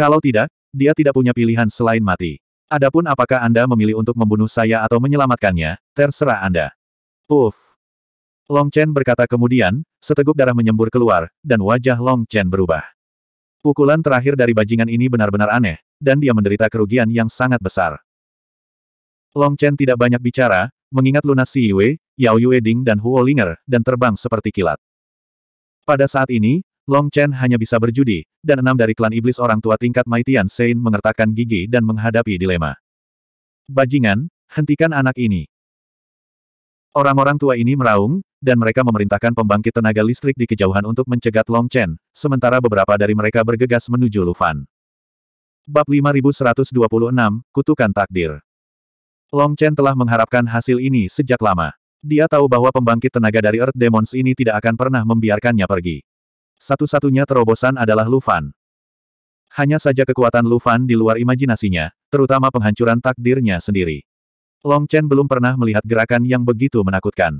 Kalau tidak, dia tidak punya pilihan selain mati. Adapun apakah Anda memilih untuk membunuh saya atau menyelamatkannya, terserah Anda. Uff. Long Chen berkata kemudian, seteguk darah menyembur keluar, dan wajah Long Chen berubah. Pukulan terakhir dari bajingan ini benar-benar aneh, dan dia menderita kerugian yang sangat besar. Long Chen tidak banyak bicara, mengingat lunas Si Yue, Yao Yue Ding dan Huo Linger, dan terbang seperti kilat. Pada saat ini, Long Chen hanya bisa berjudi, dan enam dari klan iblis orang tua tingkat Maitian Sein mengertakkan gigi dan menghadapi dilema. Bajingan, hentikan anak ini. Orang-orang tua ini meraung, dan mereka memerintahkan pembangkit tenaga listrik di kejauhan untuk mencegat Long Chen, sementara beberapa dari mereka bergegas menuju Lufan. Bab 5126, Kutukan Takdir Long Chen telah mengharapkan hasil ini sejak lama. Dia tahu bahwa pembangkit tenaga dari Earth Demons ini tidak akan pernah membiarkannya pergi. Satu-satunya terobosan adalah Lufan. Hanya saja kekuatan Lufan di luar imajinasinya, terutama penghancuran takdirnya sendiri. Long Chen belum pernah melihat gerakan yang begitu menakutkan.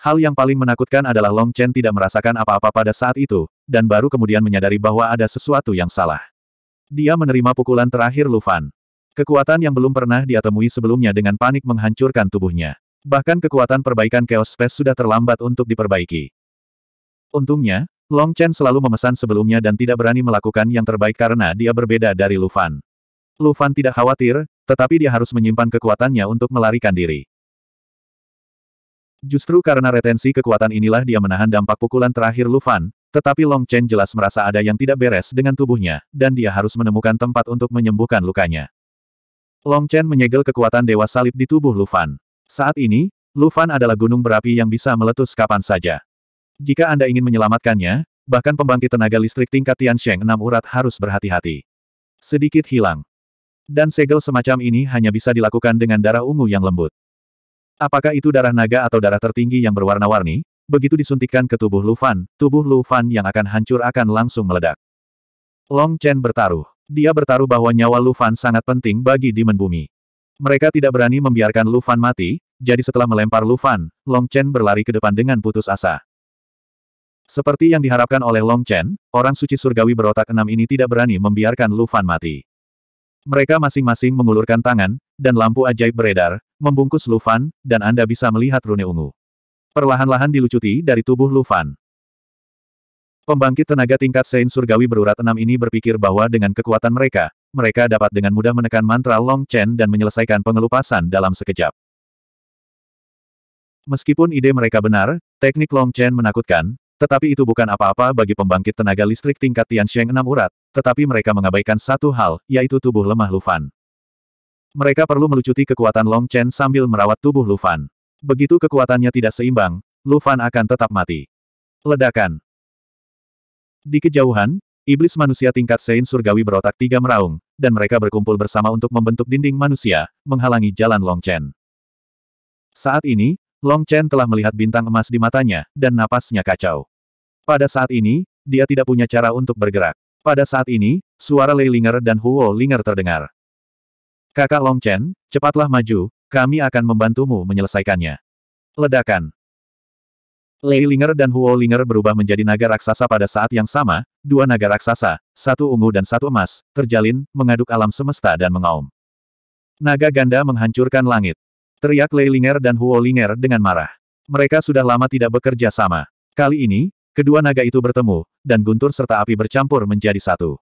Hal yang paling menakutkan adalah Long Chen tidak merasakan apa-apa pada saat itu, dan baru kemudian menyadari bahwa ada sesuatu yang salah. Dia menerima pukulan terakhir Lufan. Kekuatan yang belum pernah dia temui sebelumnya dengan panik menghancurkan tubuhnya. Bahkan kekuatan perbaikan Chaos Space sudah terlambat untuk diperbaiki. Untungnya, Long Chen selalu memesan sebelumnya dan tidak berani melakukan yang terbaik karena dia berbeda dari Lufan. Lufan tidak khawatir, tetapi dia harus menyimpan kekuatannya untuk melarikan diri. Justru karena retensi kekuatan inilah dia menahan dampak pukulan terakhir Lufan, tetapi Long Chen jelas merasa ada yang tidak beres dengan tubuhnya, dan dia harus menemukan tempat untuk menyembuhkan lukanya. Long Chen menyegel kekuatan Dewa Salib di tubuh Lufan. Saat ini, Lufan adalah gunung berapi yang bisa meletus kapan saja. Jika Anda ingin menyelamatkannya, bahkan pembangkit tenaga listrik tingkat Sheng enam urat harus berhati-hati. Sedikit hilang. Dan segel semacam ini hanya bisa dilakukan dengan darah ungu yang lembut. Apakah itu darah naga atau darah tertinggi yang berwarna-warni? Begitu disuntikan ke tubuh Lufan, tubuh Lufan yang akan hancur akan langsung meledak. Long Chen bertaruh. Dia bertaruh bahwa nyawa Lufan sangat penting bagi Demon Bumi. Mereka tidak berani membiarkan Lufan mati, jadi setelah melempar Lufan, Long Chen berlari ke depan dengan putus asa. Seperti yang diharapkan oleh Long Chen, orang suci surgawi berotak enam ini tidak berani membiarkan Lufan mati. Mereka masing-masing mengulurkan tangan, dan lampu ajaib beredar, membungkus Lufan, dan Anda bisa melihat rune ungu perlahan-lahan dilucuti dari tubuh Lufan. Pembangkit tenaga tingkat Sein Surgawi berurat enam ini berpikir bahwa dengan kekuatan mereka, mereka dapat dengan mudah menekan mantra Long Chen dan menyelesaikan pengelupasan dalam sekejap. Meskipun ide mereka benar, teknik Long Chen menakutkan, tetapi itu bukan apa-apa bagi pembangkit tenaga listrik tingkat Tian Sheng enam urat, tetapi mereka mengabaikan satu hal, yaitu tubuh lemah Lufan. Mereka perlu melucuti kekuatan Long Chen sambil merawat tubuh Lufan. Begitu kekuatannya tidak seimbang, Lufan akan tetap mati. Ledakan. Di kejauhan, iblis manusia tingkat Sein surgawi berotak tiga meraung, dan mereka berkumpul bersama untuk membentuk dinding manusia, menghalangi jalan Long Chen. Saat ini, Long Chen telah melihat bintang emas di matanya, dan napasnya kacau. Pada saat ini, dia tidak punya cara untuk bergerak. Pada saat ini, suara Lei Linger dan Huo Linger terdengar. Kakak Long Chen, cepatlah maju, kami akan membantumu menyelesaikannya. Ledakan. Lei Linger dan Huo Linger berubah menjadi naga raksasa pada saat yang sama, dua naga raksasa, satu ungu dan satu emas, terjalin, mengaduk alam semesta dan mengaum. Naga ganda menghancurkan langit. Teriak Lei Linger dan Huo Linger dengan marah. Mereka sudah lama tidak bekerja sama. Kali ini, kedua naga itu bertemu, dan guntur serta api bercampur menjadi satu.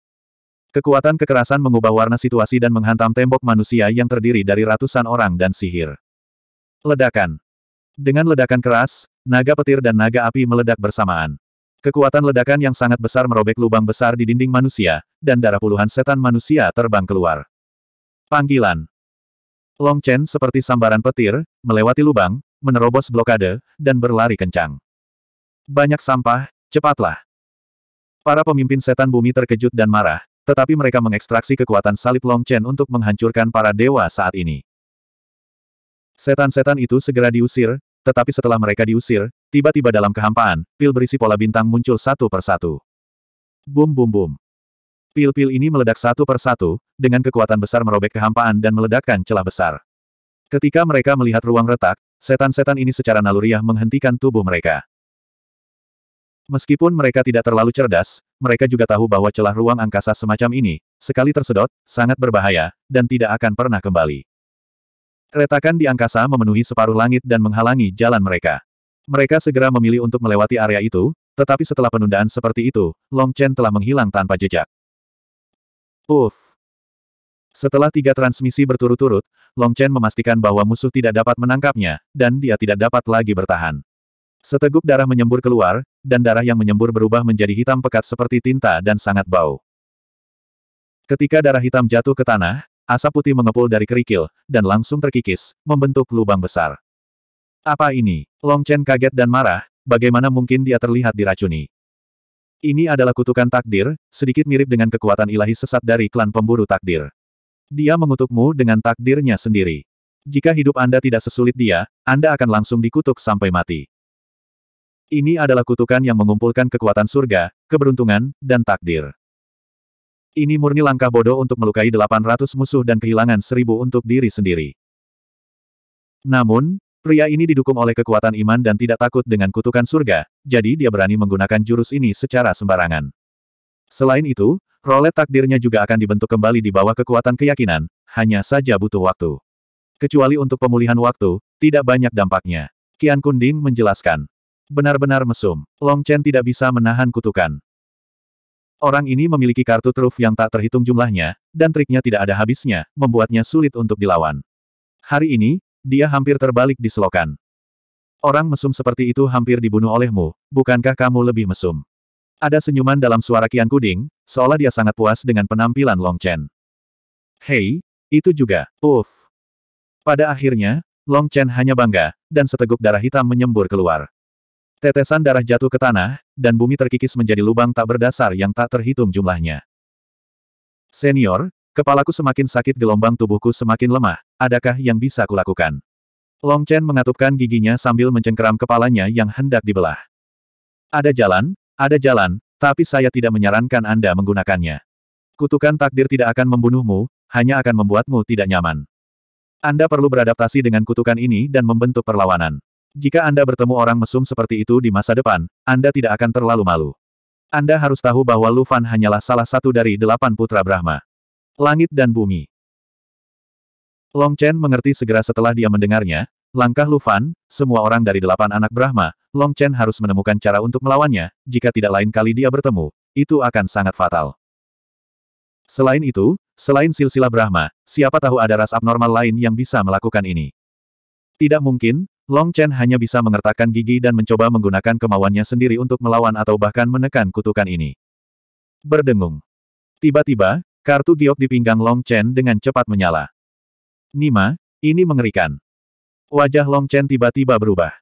Kekuatan kekerasan mengubah warna situasi dan menghantam tembok manusia yang terdiri dari ratusan orang dan sihir. Ledakan. Dengan ledakan keras, naga petir dan naga api meledak bersamaan. Kekuatan ledakan yang sangat besar merobek lubang besar di dinding manusia, dan darah puluhan setan manusia terbang keluar. Panggilan. Long Chen seperti sambaran petir, melewati lubang, menerobos blokade, dan berlari kencang. Banyak sampah, cepatlah. Para pemimpin setan bumi terkejut dan marah, tetapi mereka mengekstraksi kekuatan salib Long Chen untuk menghancurkan para dewa saat ini. Setan-setan itu segera diusir, tetapi setelah mereka diusir, tiba-tiba dalam kehampaan, pil berisi pola bintang muncul satu persatu. Bum bum bum. Pil-pil ini meledak satu persatu, dengan kekuatan besar merobek kehampaan dan meledakkan celah besar. Ketika mereka melihat ruang retak, setan-setan ini secara naluriah menghentikan tubuh mereka. Meskipun mereka tidak terlalu cerdas, mereka juga tahu bahwa celah ruang angkasa semacam ini, sekali tersedot, sangat berbahaya, dan tidak akan pernah kembali. Retakan di angkasa memenuhi separuh langit dan menghalangi jalan mereka. Mereka segera memilih untuk melewati area itu, tetapi setelah penundaan seperti itu, Long Chen telah menghilang tanpa jejak. Uff! Setelah tiga transmisi berturut-turut, Long Chen memastikan bahwa musuh tidak dapat menangkapnya, dan dia tidak dapat lagi bertahan. Seteguk darah menyembur keluar, dan darah yang menyembur berubah menjadi hitam pekat seperti tinta dan sangat bau. Ketika darah hitam jatuh ke tanah, asap putih mengepul dari kerikil, dan langsung terkikis, membentuk lubang besar. Apa ini? Long Chen kaget dan marah, bagaimana mungkin dia terlihat diracuni? Ini adalah kutukan takdir, sedikit mirip dengan kekuatan ilahi sesat dari klan pemburu takdir. Dia mengutukmu dengan takdirnya sendiri. Jika hidup Anda tidak sesulit dia, Anda akan langsung dikutuk sampai mati. Ini adalah kutukan yang mengumpulkan kekuatan surga, keberuntungan, dan takdir. Ini murni langkah bodoh untuk melukai 800 musuh dan kehilangan 1000 untuk diri sendiri. Namun, pria ini didukung oleh kekuatan iman dan tidak takut dengan kutukan surga, jadi dia berani menggunakan jurus ini secara sembarangan. Selain itu, rolet takdirnya juga akan dibentuk kembali di bawah kekuatan keyakinan, hanya saja butuh waktu. Kecuali untuk pemulihan waktu, tidak banyak dampaknya. Kian Kunding menjelaskan. Benar-benar mesum. Long Chen tidak bisa menahan kutukan. Orang ini memiliki kartu truf yang tak terhitung jumlahnya, dan triknya tidak ada habisnya, membuatnya sulit untuk dilawan. Hari ini, dia hampir terbalik di selokan. Orang mesum seperti itu hampir dibunuh olehmu, bukankah kamu lebih mesum? Ada senyuman dalam suara Kian Kuding, seolah dia sangat puas dengan penampilan Long Chen. Hei, itu juga, uff. Pada akhirnya, Long Chen hanya bangga, dan seteguk darah hitam menyembur keluar. Tetesan darah jatuh ke tanah, dan bumi terkikis menjadi lubang tak berdasar yang tak terhitung jumlahnya. Senior, kepalaku semakin sakit gelombang tubuhku semakin lemah, adakah yang bisa kulakukan? Long Chen mengatupkan giginya sambil mencengkeram kepalanya yang hendak dibelah. Ada jalan, ada jalan, tapi saya tidak menyarankan Anda menggunakannya. Kutukan takdir tidak akan membunuhmu, hanya akan membuatmu tidak nyaman. Anda perlu beradaptasi dengan kutukan ini dan membentuk perlawanan. Jika Anda bertemu orang mesum seperti itu di masa depan, Anda tidak akan terlalu malu. Anda harus tahu bahwa Lufan hanyalah salah satu dari delapan putra Brahma. Langit dan bumi. Long Chen mengerti segera setelah dia mendengarnya, langkah Lufan, semua orang dari delapan anak Brahma, Long Chen harus menemukan cara untuk melawannya, jika tidak lain kali dia bertemu, itu akan sangat fatal. Selain itu, selain silsilah Brahma, siapa tahu ada ras abnormal lain yang bisa melakukan ini. Tidak mungkin, Long Chen hanya bisa mengertakkan gigi dan mencoba menggunakan kemauannya sendiri untuk melawan atau bahkan menekan kutukan ini. Berdengung. Tiba-tiba, kartu giok di pinggang Long Chen dengan cepat menyala. Nima, ini mengerikan. Wajah Long Chen tiba-tiba berubah.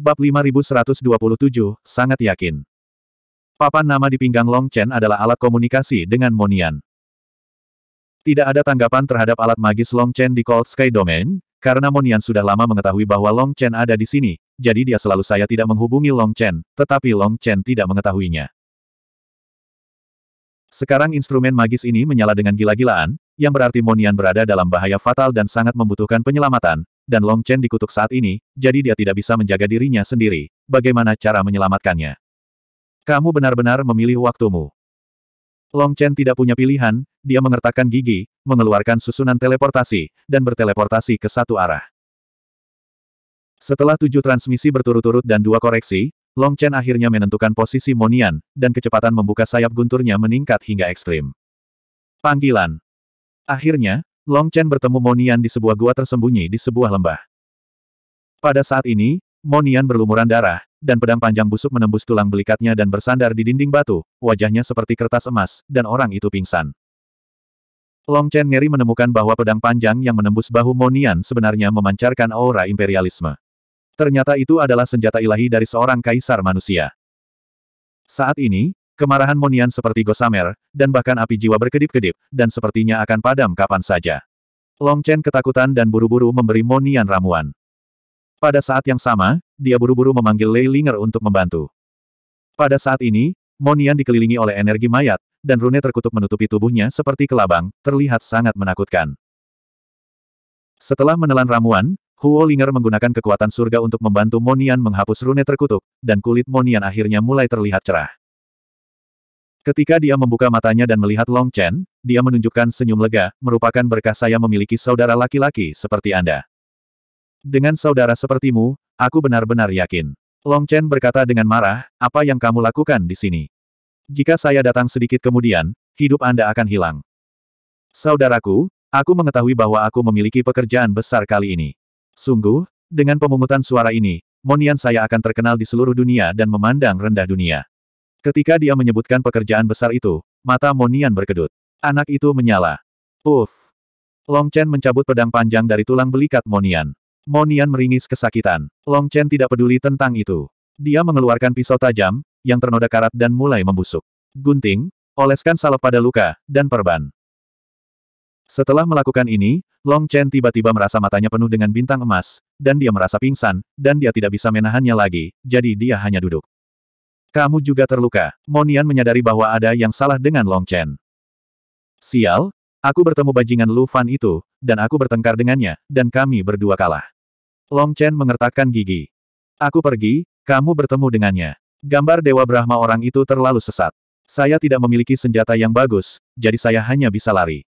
Bab 5127, sangat yakin. Papan nama di pinggang Long Chen adalah alat komunikasi dengan Monian. Tidak ada tanggapan terhadap alat magis Long Chen di Cold Sky Domain, karena Monian sudah lama mengetahui bahwa Long Chen ada di sini, jadi dia selalu saya tidak menghubungi Long Chen, tetapi Long Chen tidak mengetahuinya. Sekarang instrumen magis ini menyala dengan gila-gilaan, yang berarti Monian berada dalam bahaya fatal dan sangat membutuhkan penyelamatan, dan Long Chen dikutuk saat ini, jadi dia tidak bisa menjaga dirinya sendiri. Bagaimana cara menyelamatkannya? Kamu benar-benar memilih waktumu. Long Chen tidak punya pilihan, dia mengertakkan gigi, mengeluarkan susunan teleportasi, dan berteleportasi ke satu arah. Setelah tujuh transmisi berturut-turut dan dua koreksi, Long Chen akhirnya menentukan posisi Monian, dan kecepatan membuka sayap gunturnya meningkat hingga ekstrim. Panggilan. Akhirnya, Long Chen bertemu Monian di sebuah gua tersembunyi di sebuah lembah. Pada saat ini, Monian berlumuran darah, dan pedang panjang busuk menembus tulang belikatnya dan bersandar di dinding batu, wajahnya seperti kertas emas, dan orang itu pingsan. Long Chen ngeri menemukan bahwa pedang panjang yang menembus bahu Monian sebenarnya memancarkan aura imperialisme. Ternyata itu adalah senjata ilahi dari seorang kaisar manusia. Saat ini, kemarahan Monian seperti gosamer, dan bahkan api jiwa berkedip-kedip, dan sepertinya akan padam kapan saja. Long Chen ketakutan dan buru-buru memberi Monian ramuan. Pada saat yang sama, dia buru-buru memanggil Lei Linger untuk membantu. Pada saat ini, Monian dikelilingi oleh energi mayat, dan rune terkutuk menutupi tubuhnya seperti kelabang, terlihat sangat menakutkan. Setelah menelan ramuan, Huo Linger menggunakan kekuatan surga untuk membantu Monian menghapus rune terkutuk, dan kulit Monian akhirnya mulai terlihat cerah. Ketika dia membuka matanya dan melihat Long Chen, dia menunjukkan senyum lega, merupakan berkah saya memiliki saudara laki-laki seperti Anda. Dengan saudara sepertimu, Aku benar-benar yakin. Long Chen berkata dengan marah, apa yang kamu lakukan di sini? Jika saya datang sedikit kemudian, hidup Anda akan hilang. Saudaraku, aku mengetahui bahwa aku memiliki pekerjaan besar kali ini. Sungguh, dengan pemungutan suara ini, Monian saya akan terkenal di seluruh dunia dan memandang rendah dunia. Ketika dia menyebutkan pekerjaan besar itu, mata Monian berkedut. Anak itu menyala. Uff! Long Chen mencabut pedang panjang dari tulang belikat Monian. Monian meringis kesakitan. Long Chen tidak peduli tentang itu. Dia mengeluarkan pisau tajam, yang ternoda karat dan mulai membusuk. Gunting, oleskan salep pada luka, dan perban. Setelah melakukan ini, Long Chen tiba-tiba merasa matanya penuh dengan bintang emas, dan dia merasa pingsan, dan dia tidak bisa menahannya lagi, jadi dia hanya duduk. Kamu juga terluka. Monian menyadari bahwa ada yang salah dengan Long Chen. Sial, aku bertemu bajingan Lu Fan itu, dan aku bertengkar dengannya, dan kami berdua kalah. Long Chen mengertakkan gigi. Aku pergi, kamu bertemu dengannya. Gambar Dewa Brahma orang itu terlalu sesat. Saya tidak memiliki senjata yang bagus, jadi saya hanya bisa lari.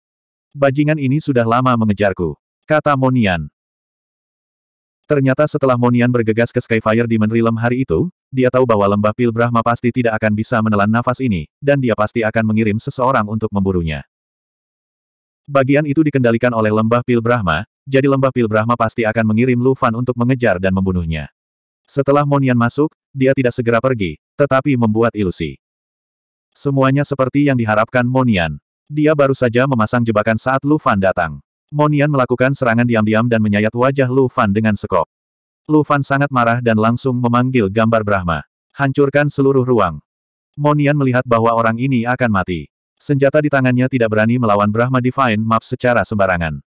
Bajingan ini sudah lama mengejarku. Kata Monian. Ternyata setelah Monian bergegas ke Skyfire di Realm hari itu, dia tahu bahwa lembah pil Brahma pasti tidak akan bisa menelan nafas ini, dan dia pasti akan mengirim seseorang untuk memburunya. Bagian itu dikendalikan oleh lembah pil Brahma, jadi lembah pil Brahma pasti akan mengirim Lu Fan untuk mengejar dan membunuhnya. Setelah Monian masuk, dia tidak segera pergi, tetapi membuat ilusi. Semuanya seperti yang diharapkan Monian. Dia baru saja memasang jebakan saat Lu Fan datang. Monian melakukan serangan diam-diam dan menyayat wajah Lu Fan dengan sekop. Lu Fan sangat marah dan langsung memanggil gambar Brahma. Hancurkan seluruh ruang. Monian melihat bahwa orang ini akan mati. Senjata di tangannya tidak berani melawan Brahma Divine Map secara sembarangan.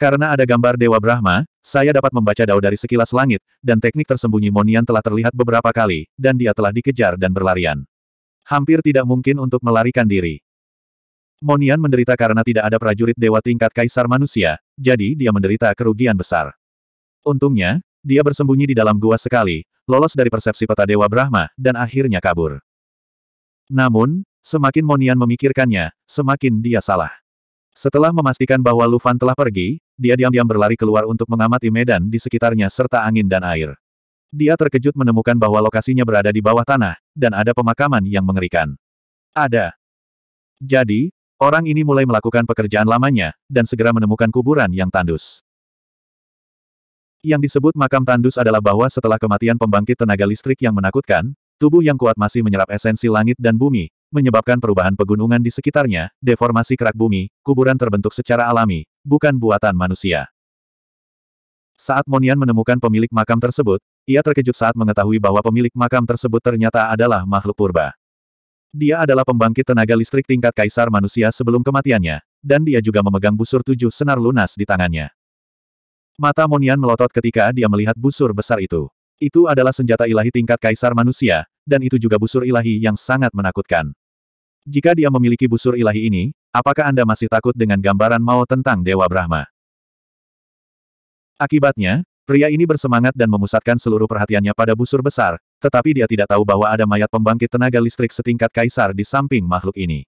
Karena ada gambar Dewa Brahma, saya dapat membaca dao dari sekilas langit, dan teknik tersembunyi Monian telah terlihat beberapa kali, dan dia telah dikejar dan berlarian. Hampir tidak mungkin untuk melarikan diri. Monian menderita karena tidak ada prajurit dewa tingkat kaisar manusia, jadi dia menderita kerugian besar. Untungnya, dia bersembunyi di dalam gua sekali, lolos dari persepsi peta Dewa Brahma, dan akhirnya kabur. Namun, semakin Monian memikirkannya, semakin dia salah. Setelah memastikan bahwa Lufan telah pergi, dia diam-diam berlari keluar untuk mengamati medan di sekitarnya serta angin dan air. Dia terkejut menemukan bahwa lokasinya berada di bawah tanah, dan ada pemakaman yang mengerikan. Ada. Jadi, orang ini mulai melakukan pekerjaan lamanya, dan segera menemukan kuburan yang tandus. Yang disebut makam tandus adalah bahwa setelah kematian pembangkit tenaga listrik yang menakutkan, tubuh yang kuat masih menyerap esensi langit dan bumi, menyebabkan perubahan pegunungan di sekitarnya, deformasi kerak bumi, kuburan terbentuk secara alami, bukan buatan manusia. Saat Monian menemukan pemilik makam tersebut, ia terkejut saat mengetahui bahwa pemilik makam tersebut ternyata adalah makhluk purba. Dia adalah pembangkit tenaga listrik tingkat kaisar manusia sebelum kematiannya, dan dia juga memegang busur tujuh senar lunas di tangannya. Mata Monian melotot ketika dia melihat busur besar itu. Itu adalah senjata ilahi tingkat kaisar manusia, dan itu juga busur ilahi yang sangat menakutkan. Jika dia memiliki busur ilahi ini, apakah Anda masih takut dengan gambaran Mao tentang Dewa Brahma? Akibatnya, pria ini bersemangat dan memusatkan seluruh perhatiannya pada busur besar, tetapi dia tidak tahu bahwa ada mayat pembangkit tenaga listrik setingkat kaisar di samping makhluk ini.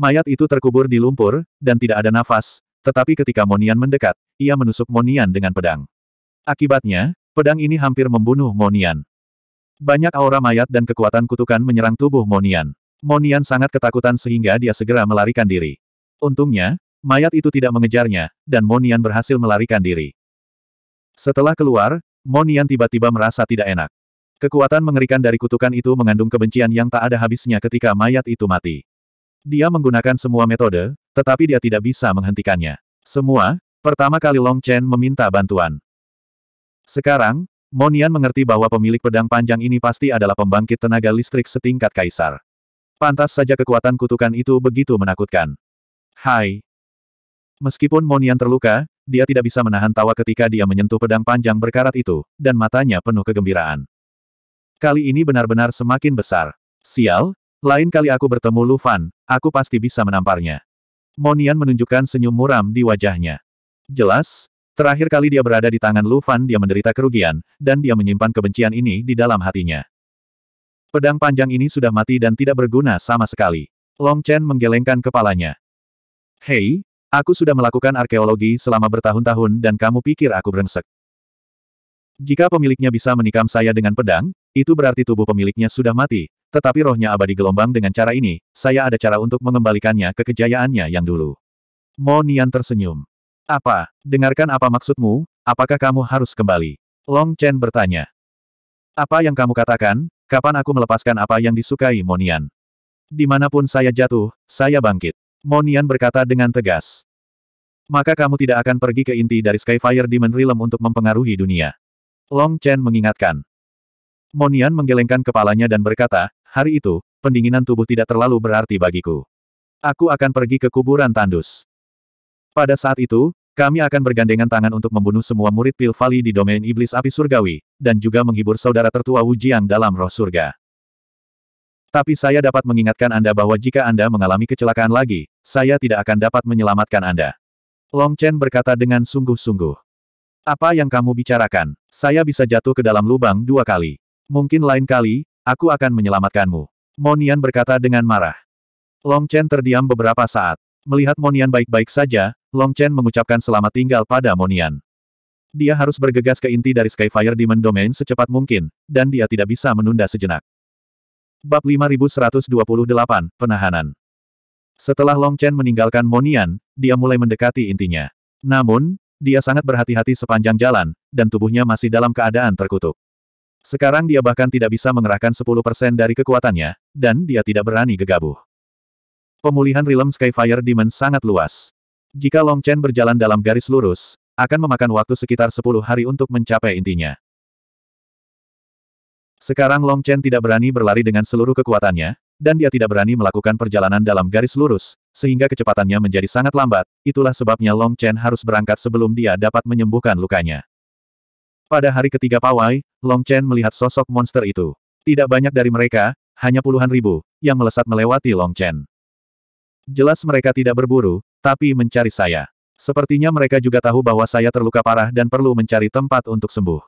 Mayat itu terkubur di lumpur, dan tidak ada nafas, tetapi ketika Monian mendekat, ia menusuk Monian dengan pedang. Akibatnya, pedang ini hampir membunuh Monian. Banyak aura mayat dan kekuatan kutukan menyerang tubuh Monian. Monian sangat ketakutan sehingga dia segera melarikan diri. Untungnya, mayat itu tidak mengejarnya, dan Monian berhasil melarikan diri. Setelah keluar, Monian tiba-tiba merasa tidak enak. Kekuatan mengerikan dari kutukan itu mengandung kebencian yang tak ada habisnya ketika mayat itu mati. Dia menggunakan semua metode, tetapi dia tidak bisa menghentikannya. Semua, pertama kali Long Chen meminta bantuan. Sekarang, Monian mengerti bahwa pemilik pedang panjang ini pasti adalah pembangkit tenaga listrik setingkat kaisar. Pantas saja kekuatan kutukan itu begitu menakutkan. Hai. Meskipun Monian terluka, dia tidak bisa menahan tawa ketika dia menyentuh pedang panjang berkarat itu, dan matanya penuh kegembiraan. Kali ini benar-benar semakin besar. Sial, lain kali aku bertemu Lufan, aku pasti bisa menamparnya. Monian menunjukkan senyum muram di wajahnya. Jelas, Terakhir kali dia berada di tangan Lu Fan dia menderita kerugian, dan dia menyimpan kebencian ini di dalam hatinya. Pedang panjang ini sudah mati dan tidak berguna sama sekali. Long Chen menggelengkan kepalanya. Hei, aku sudah melakukan arkeologi selama bertahun-tahun dan kamu pikir aku brengsek. Jika pemiliknya bisa menikam saya dengan pedang, itu berarti tubuh pemiliknya sudah mati, tetapi rohnya abadi gelombang dengan cara ini, saya ada cara untuk mengembalikannya ke kejayaannya yang dulu. Mo Nian tersenyum. Apa? Dengarkan apa maksudmu, apakah kamu harus kembali? Long Chen bertanya. Apa yang kamu katakan, Kapan aku melepaskan apa yang disukai Monian? Dimanapun saya jatuh, saya bangkit. Monian berkata dengan tegas. Maka kamu tidak akan pergi ke inti dari Skyfire Demon Realm untuk mempengaruhi dunia. Long Chen mengingatkan. Monian menggelengkan kepalanya dan berkata, hari itu, pendinginan tubuh tidak terlalu berarti bagiku. Aku akan pergi ke kuburan tandus. Pada saat itu, kami akan bergandengan tangan untuk membunuh semua murid Pil Valley di domain iblis api surgawi, dan juga menghibur saudara tertua Wu Jiang dalam roh surga. Tapi saya dapat mengingatkan Anda bahwa jika Anda mengalami kecelakaan lagi, saya tidak akan dapat menyelamatkan Anda. Long Chen berkata dengan sungguh-sungguh. Apa yang kamu bicarakan? Saya bisa jatuh ke dalam lubang dua kali. Mungkin lain kali, aku akan menyelamatkanmu. Monian berkata dengan marah. Long Chen terdiam beberapa saat. Melihat Monian baik-baik saja, Long Chen mengucapkan selamat tinggal pada Monian. Dia harus bergegas ke inti dari Skyfire Demon Domain secepat mungkin, dan dia tidak bisa menunda sejenak. Bab 5128, Penahanan Setelah Long Chen meninggalkan Monian, dia mulai mendekati intinya. Namun, dia sangat berhati-hati sepanjang jalan, dan tubuhnya masih dalam keadaan terkutuk. Sekarang dia bahkan tidak bisa mengerahkan 10% dari kekuatannya, dan dia tidak berani gegabah. Pemulihan Realm Skyfire Demon sangat luas. Jika Long Chen berjalan dalam garis lurus, akan memakan waktu sekitar 10 hari untuk mencapai intinya. Sekarang Long Chen tidak berani berlari dengan seluruh kekuatannya, dan dia tidak berani melakukan perjalanan dalam garis lurus, sehingga kecepatannya menjadi sangat lambat, itulah sebabnya Long Chen harus berangkat sebelum dia dapat menyembuhkan lukanya. Pada hari ketiga pawai, Long Chen melihat sosok monster itu. Tidak banyak dari mereka, hanya puluhan ribu, yang melesat melewati Long Chen. Jelas mereka tidak berburu, tapi mencari saya. Sepertinya mereka juga tahu bahwa saya terluka parah dan perlu mencari tempat untuk sembuh.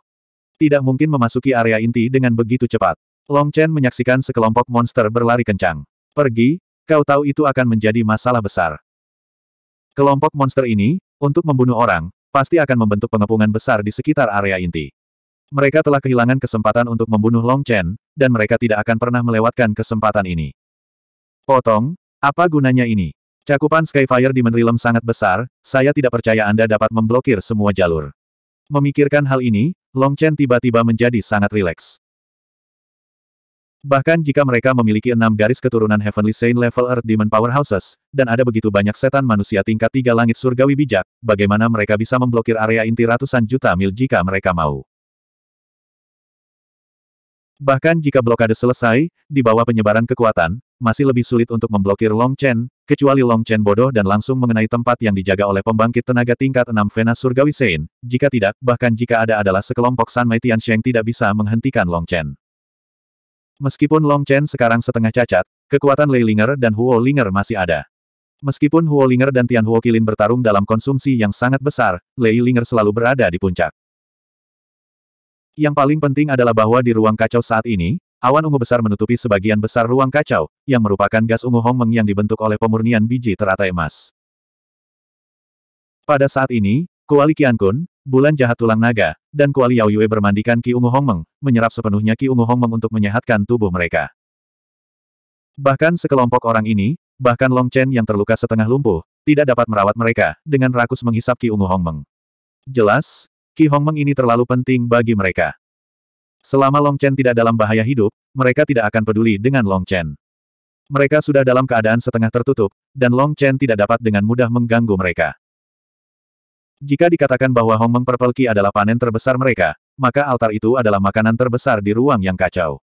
Tidak mungkin memasuki area inti dengan begitu cepat. Long Chen menyaksikan sekelompok monster berlari kencang. Pergi, kau tahu itu akan menjadi masalah besar. Kelompok monster ini, untuk membunuh orang, pasti akan membentuk pengepungan besar di sekitar area inti. Mereka telah kehilangan kesempatan untuk membunuh Long Chen, dan mereka tidak akan pernah melewatkan kesempatan ini. Potong, apa gunanya ini? Cakupan Skyfire di Menrilem sangat besar, saya tidak percaya Anda dapat memblokir semua jalur. Memikirkan hal ini, Long Chen tiba-tiba menjadi sangat rileks. Bahkan jika mereka memiliki enam garis keturunan Heavenly Saint level Earth Demon Powerhouses, dan ada begitu banyak setan manusia tingkat tiga langit surgawi bijak, bagaimana mereka bisa memblokir area inti ratusan juta mil jika mereka mau. Bahkan jika blokade selesai, di bawah penyebaran kekuatan, masih lebih sulit untuk memblokir Long Chen, kecuali Long Chen bodoh dan langsung mengenai tempat yang dijaga oleh pembangkit tenaga tingkat 6 Vena Surgawi Sein, jika tidak, bahkan jika ada adalah sekelompok San Mei Tian Sheng tidak bisa menghentikan Long Chen. Meskipun Long Chen sekarang setengah cacat, kekuatan Lei Linger dan Huo Linger masih ada. Meskipun Huo Linger dan Tian Huo Kilin bertarung dalam konsumsi yang sangat besar, Lei Linger selalu berada di puncak. Yang paling penting adalah bahwa di ruang kacau saat ini, Awan ungu besar menutupi sebagian besar ruang kacau, yang merupakan gas ungu Hong Meng yang dibentuk oleh pemurnian biji teratai emas. Pada saat ini, Kuali Qiankun, Bulan Jahat Tulang Naga, dan Kuali Yao Yue bermandikan Ki Ungu Hong Meng, menyerap sepenuhnya Ki Ungu Hong Meng untuk menyehatkan tubuh mereka. Bahkan sekelompok orang ini, bahkan Long Chen yang terluka setengah lumpuh, tidak dapat merawat mereka, dengan rakus menghisap Ki Ungu Hong Meng. Jelas, Ki Meng ini terlalu penting bagi mereka. Selama Long Chen tidak dalam bahaya hidup, mereka tidak akan peduli dengan Long Chen. Mereka sudah dalam keadaan setengah tertutup, dan Long Chen tidak dapat dengan mudah mengganggu mereka. Jika dikatakan bahwa Hong Meng Purple Qi adalah panen terbesar mereka, maka altar itu adalah makanan terbesar di ruang yang kacau.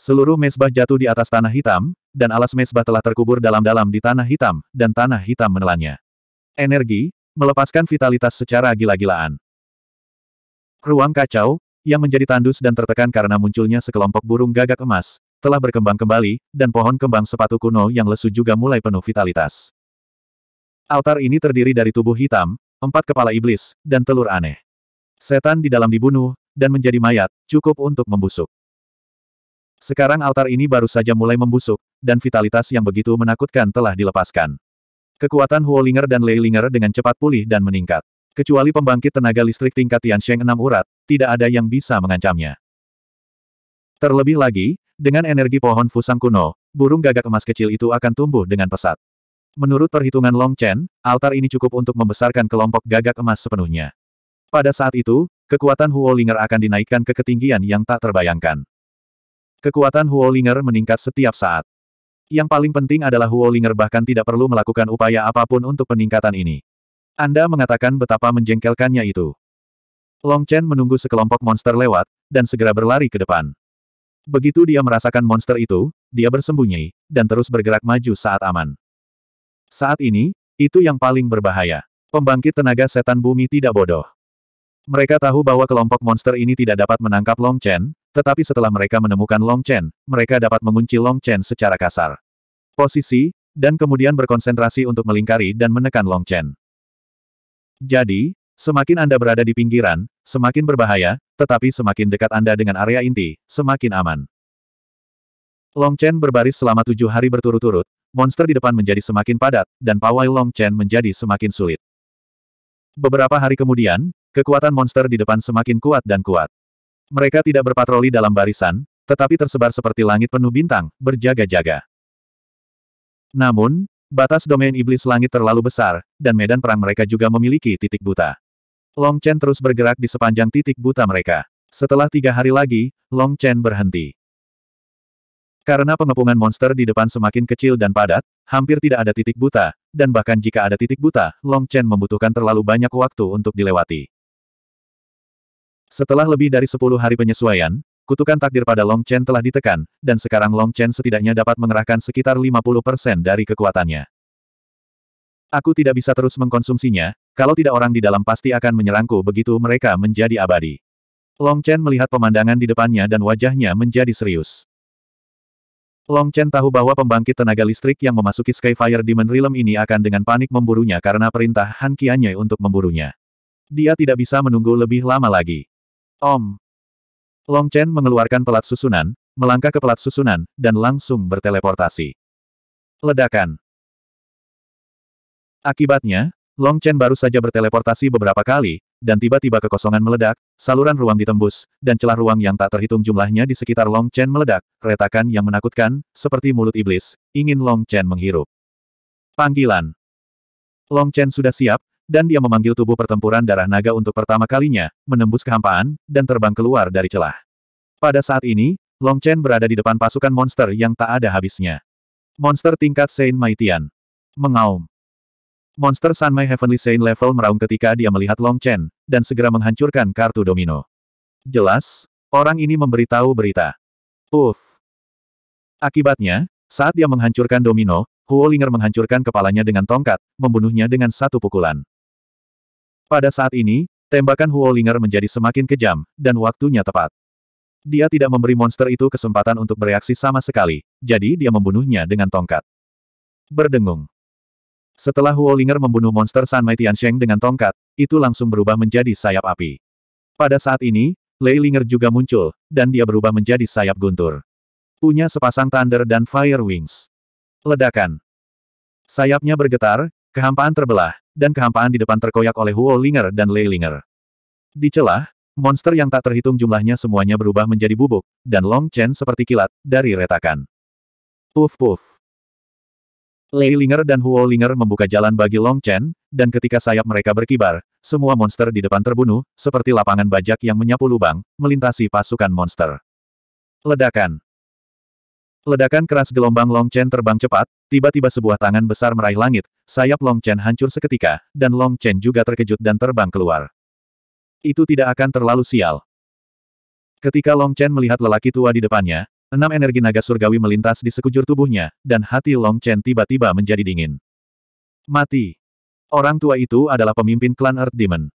Seluruh mesbah jatuh di atas tanah hitam, dan alas mesbah telah terkubur dalam-dalam di tanah hitam, dan tanah hitam menelannya. Energi, melepaskan vitalitas secara gila-gilaan. Ruang kacau, yang menjadi tandus dan tertekan karena munculnya sekelompok burung gagak emas, telah berkembang kembali, dan pohon kembang sepatu kuno yang lesu juga mulai penuh vitalitas. Altar ini terdiri dari tubuh hitam, empat kepala iblis, dan telur aneh. Setan di dalam dibunuh, dan menjadi mayat, cukup untuk membusuk. Sekarang altar ini baru saja mulai membusuk, dan vitalitas yang begitu menakutkan telah dilepaskan. Kekuatan Huolinger dan Leilinger dengan cepat pulih dan meningkat. Kecuali pembangkit tenaga listrik tingkat Tiansheng enam urat, tidak ada yang bisa mengancamnya. Terlebih lagi, dengan energi pohon fusang kuno, burung gagak emas kecil itu akan tumbuh dengan pesat. Menurut perhitungan Long Chen, altar ini cukup untuk membesarkan kelompok gagak emas sepenuhnya. Pada saat itu, kekuatan Huolinger akan dinaikkan ke ketinggian yang tak terbayangkan. Kekuatan Huolinger meningkat setiap saat. Yang paling penting adalah Huolinger bahkan tidak perlu melakukan upaya apapun untuk peningkatan ini. Anda mengatakan betapa menjengkelkannya itu. Long Chen menunggu sekelompok monster lewat, dan segera berlari ke depan. Begitu dia merasakan monster itu, dia bersembunyi, dan terus bergerak maju saat aman. Saat ini, itu yang paling berbahaya. Pembangkit tenaga setan bumi tidak bodoh. Mereka tahu bahwa kelompok monster ini tidak dapat menangkap Long Chen, tetapi setelah mereka menemukan Long Chen, mereka dapat mengunci Long Chen secara kasar. Posisi, dan kemudian berkonsentrasi untuk melingkari dan menekan Long Chen. Jadi, semakin Anda berada di pinggiran, semakin berbahaya, tetapi semakin dekat Anda dengan area inti, semakin aman. Long Chen berbaris selama tujuh hari berturut-turut, monster di depan menjadi semakin padat, dan pawai Long Chen menjadi semakin sulit. Beberapa hari kemudian, kekuatan monster di depan semakin kuat dan kuat. Mereka tidak berpatroli dalam barisan, tetapi tersebar seperti langit penuh bintang, berjaga-jaga. Namun, Batas domain iblis langit terlalu besar, dan medan perang mereka juga memiliki titik buta. Long Chen terus bergerak di sepanjang titik buta mereka. Setelah tiga hari lagi, Long Chen berhenti. Karena pengepungan monster di depan semakin kecil dan padat, hampir tidak ada titik buta, dan bahkan jika ada titik buta, Long Chen membutuhkan terlalu banyak waktu untuk dilewati. Setelah lebih dari sepuluh hari penyesuaian, kutukan takdir pada Long Chen telah ditekan, dan sekarang Long Chen setidaknya dapat mengerahkan sekitar 50% dari kekuatannya. Aku tidak bisa terus mengkonsumsinya, kalau tidak orang di dalam pasti akan menyerangku begitu mereka menjadi abadi. Long Chen melihat pemandangan di depannya dan wajahnya menjadi serius. Long Chen tahu bahwa pembangkit tenaga listrik yang memasuki Skyfire Demon Realm ini akan dengan panik memburunya karena perintah Han Qianye untuk memburunya. Dia tidak bisa menunggu lebih lama lagi. Om, Long Chen mengeluarkan pelat susunan, melangkah ke pelat susunan, dan langsung berteleportasi. Ledakan. Akibatnya, Long Chen baru saja berteleportasi beberapa kali, dan tiba-tiba kekosongan meledak, saluran ruang ditembus, dan celah ruang yang tak terhitung jumlahnya di sekitar Long Chen meledak, retakan yang menakutkan, seperti mulut iblis, ingin Long Chen menghirup. Panggilan Long Chen sudah siap, dan dia memanggil tubuh pertempuran darah naga untuk pertama kalinya, menembus kehampaan, dan terbang keluar dari celah. Pada saat ini, Long Chen berada di depan pasukan monster yang tak ada habisnya. Monster tingkat Saint Maitian. Mengaum. Monster Mai Heavenly Saint level meraung ketika dia melihat Long Chen, dan segera menghancurkan kartu domino. Jelas, orang ini memberitahu berita. Uff. Akibatnya, saat dia menghancurkan domino, Huo Linger menghancurkan kepalanya dengan tongkat, membunuhnya dengan satu pukulan. Pada saat ini, tembakan Huolinger menjadi semakin kejam, dan waktunya tepat. Dia tidak memberi monster itu kesempatan untuk bereaksi sama sekali, jadi dia membunuhnya dengan tongkat. Berdengung. Setelah Huolinger membunuh monster San Tian Tiansheng dengan tongkat, itu langsung berubah menjadi sayap api. Pada saat ini, Lei Linger juga muncul, dan dia berubah menjadi sayap guntur. Punya sepasang Thunder dan Fire Wings. Ledakan. Sayapnya bergetar, kehampaan terbelah, dan kehampaan di depan terkoyak oleh Huo Linger dan Lei Linger. Di celah, monster yang tak terhitung jumlahnya semuanya berubah menjadi bubuk, dan Long Chen seperti kilat, dari retakan. Puf puf. Lei Linger dan Huo Linger membuka jalan bagi Long Chen, dan ketika sayap mereka berkibar, semua monster di depan terbunuh, seperti lapangan bajak yang menyapu lubang, melintasi pasukan monster. Ledakan. Ledakan keras gelombang Long Chen terbang cepat, tiba-tiba sebuah tangan besar meraih langit, sayap Long Chen hancur seketika, dan Long Chen juga terkejut dan terbang keluar. Itu tidak akan terlalu sial. Ketika Long Chen melihat lelaki tua di depannya, enam energi naga surgawi melintas di sekujur tubuhnya, dan hati Long Chen tiba-tiba menjadi dingin. Mati. Orang tua itu adalah pemimpin klan Earth Demon.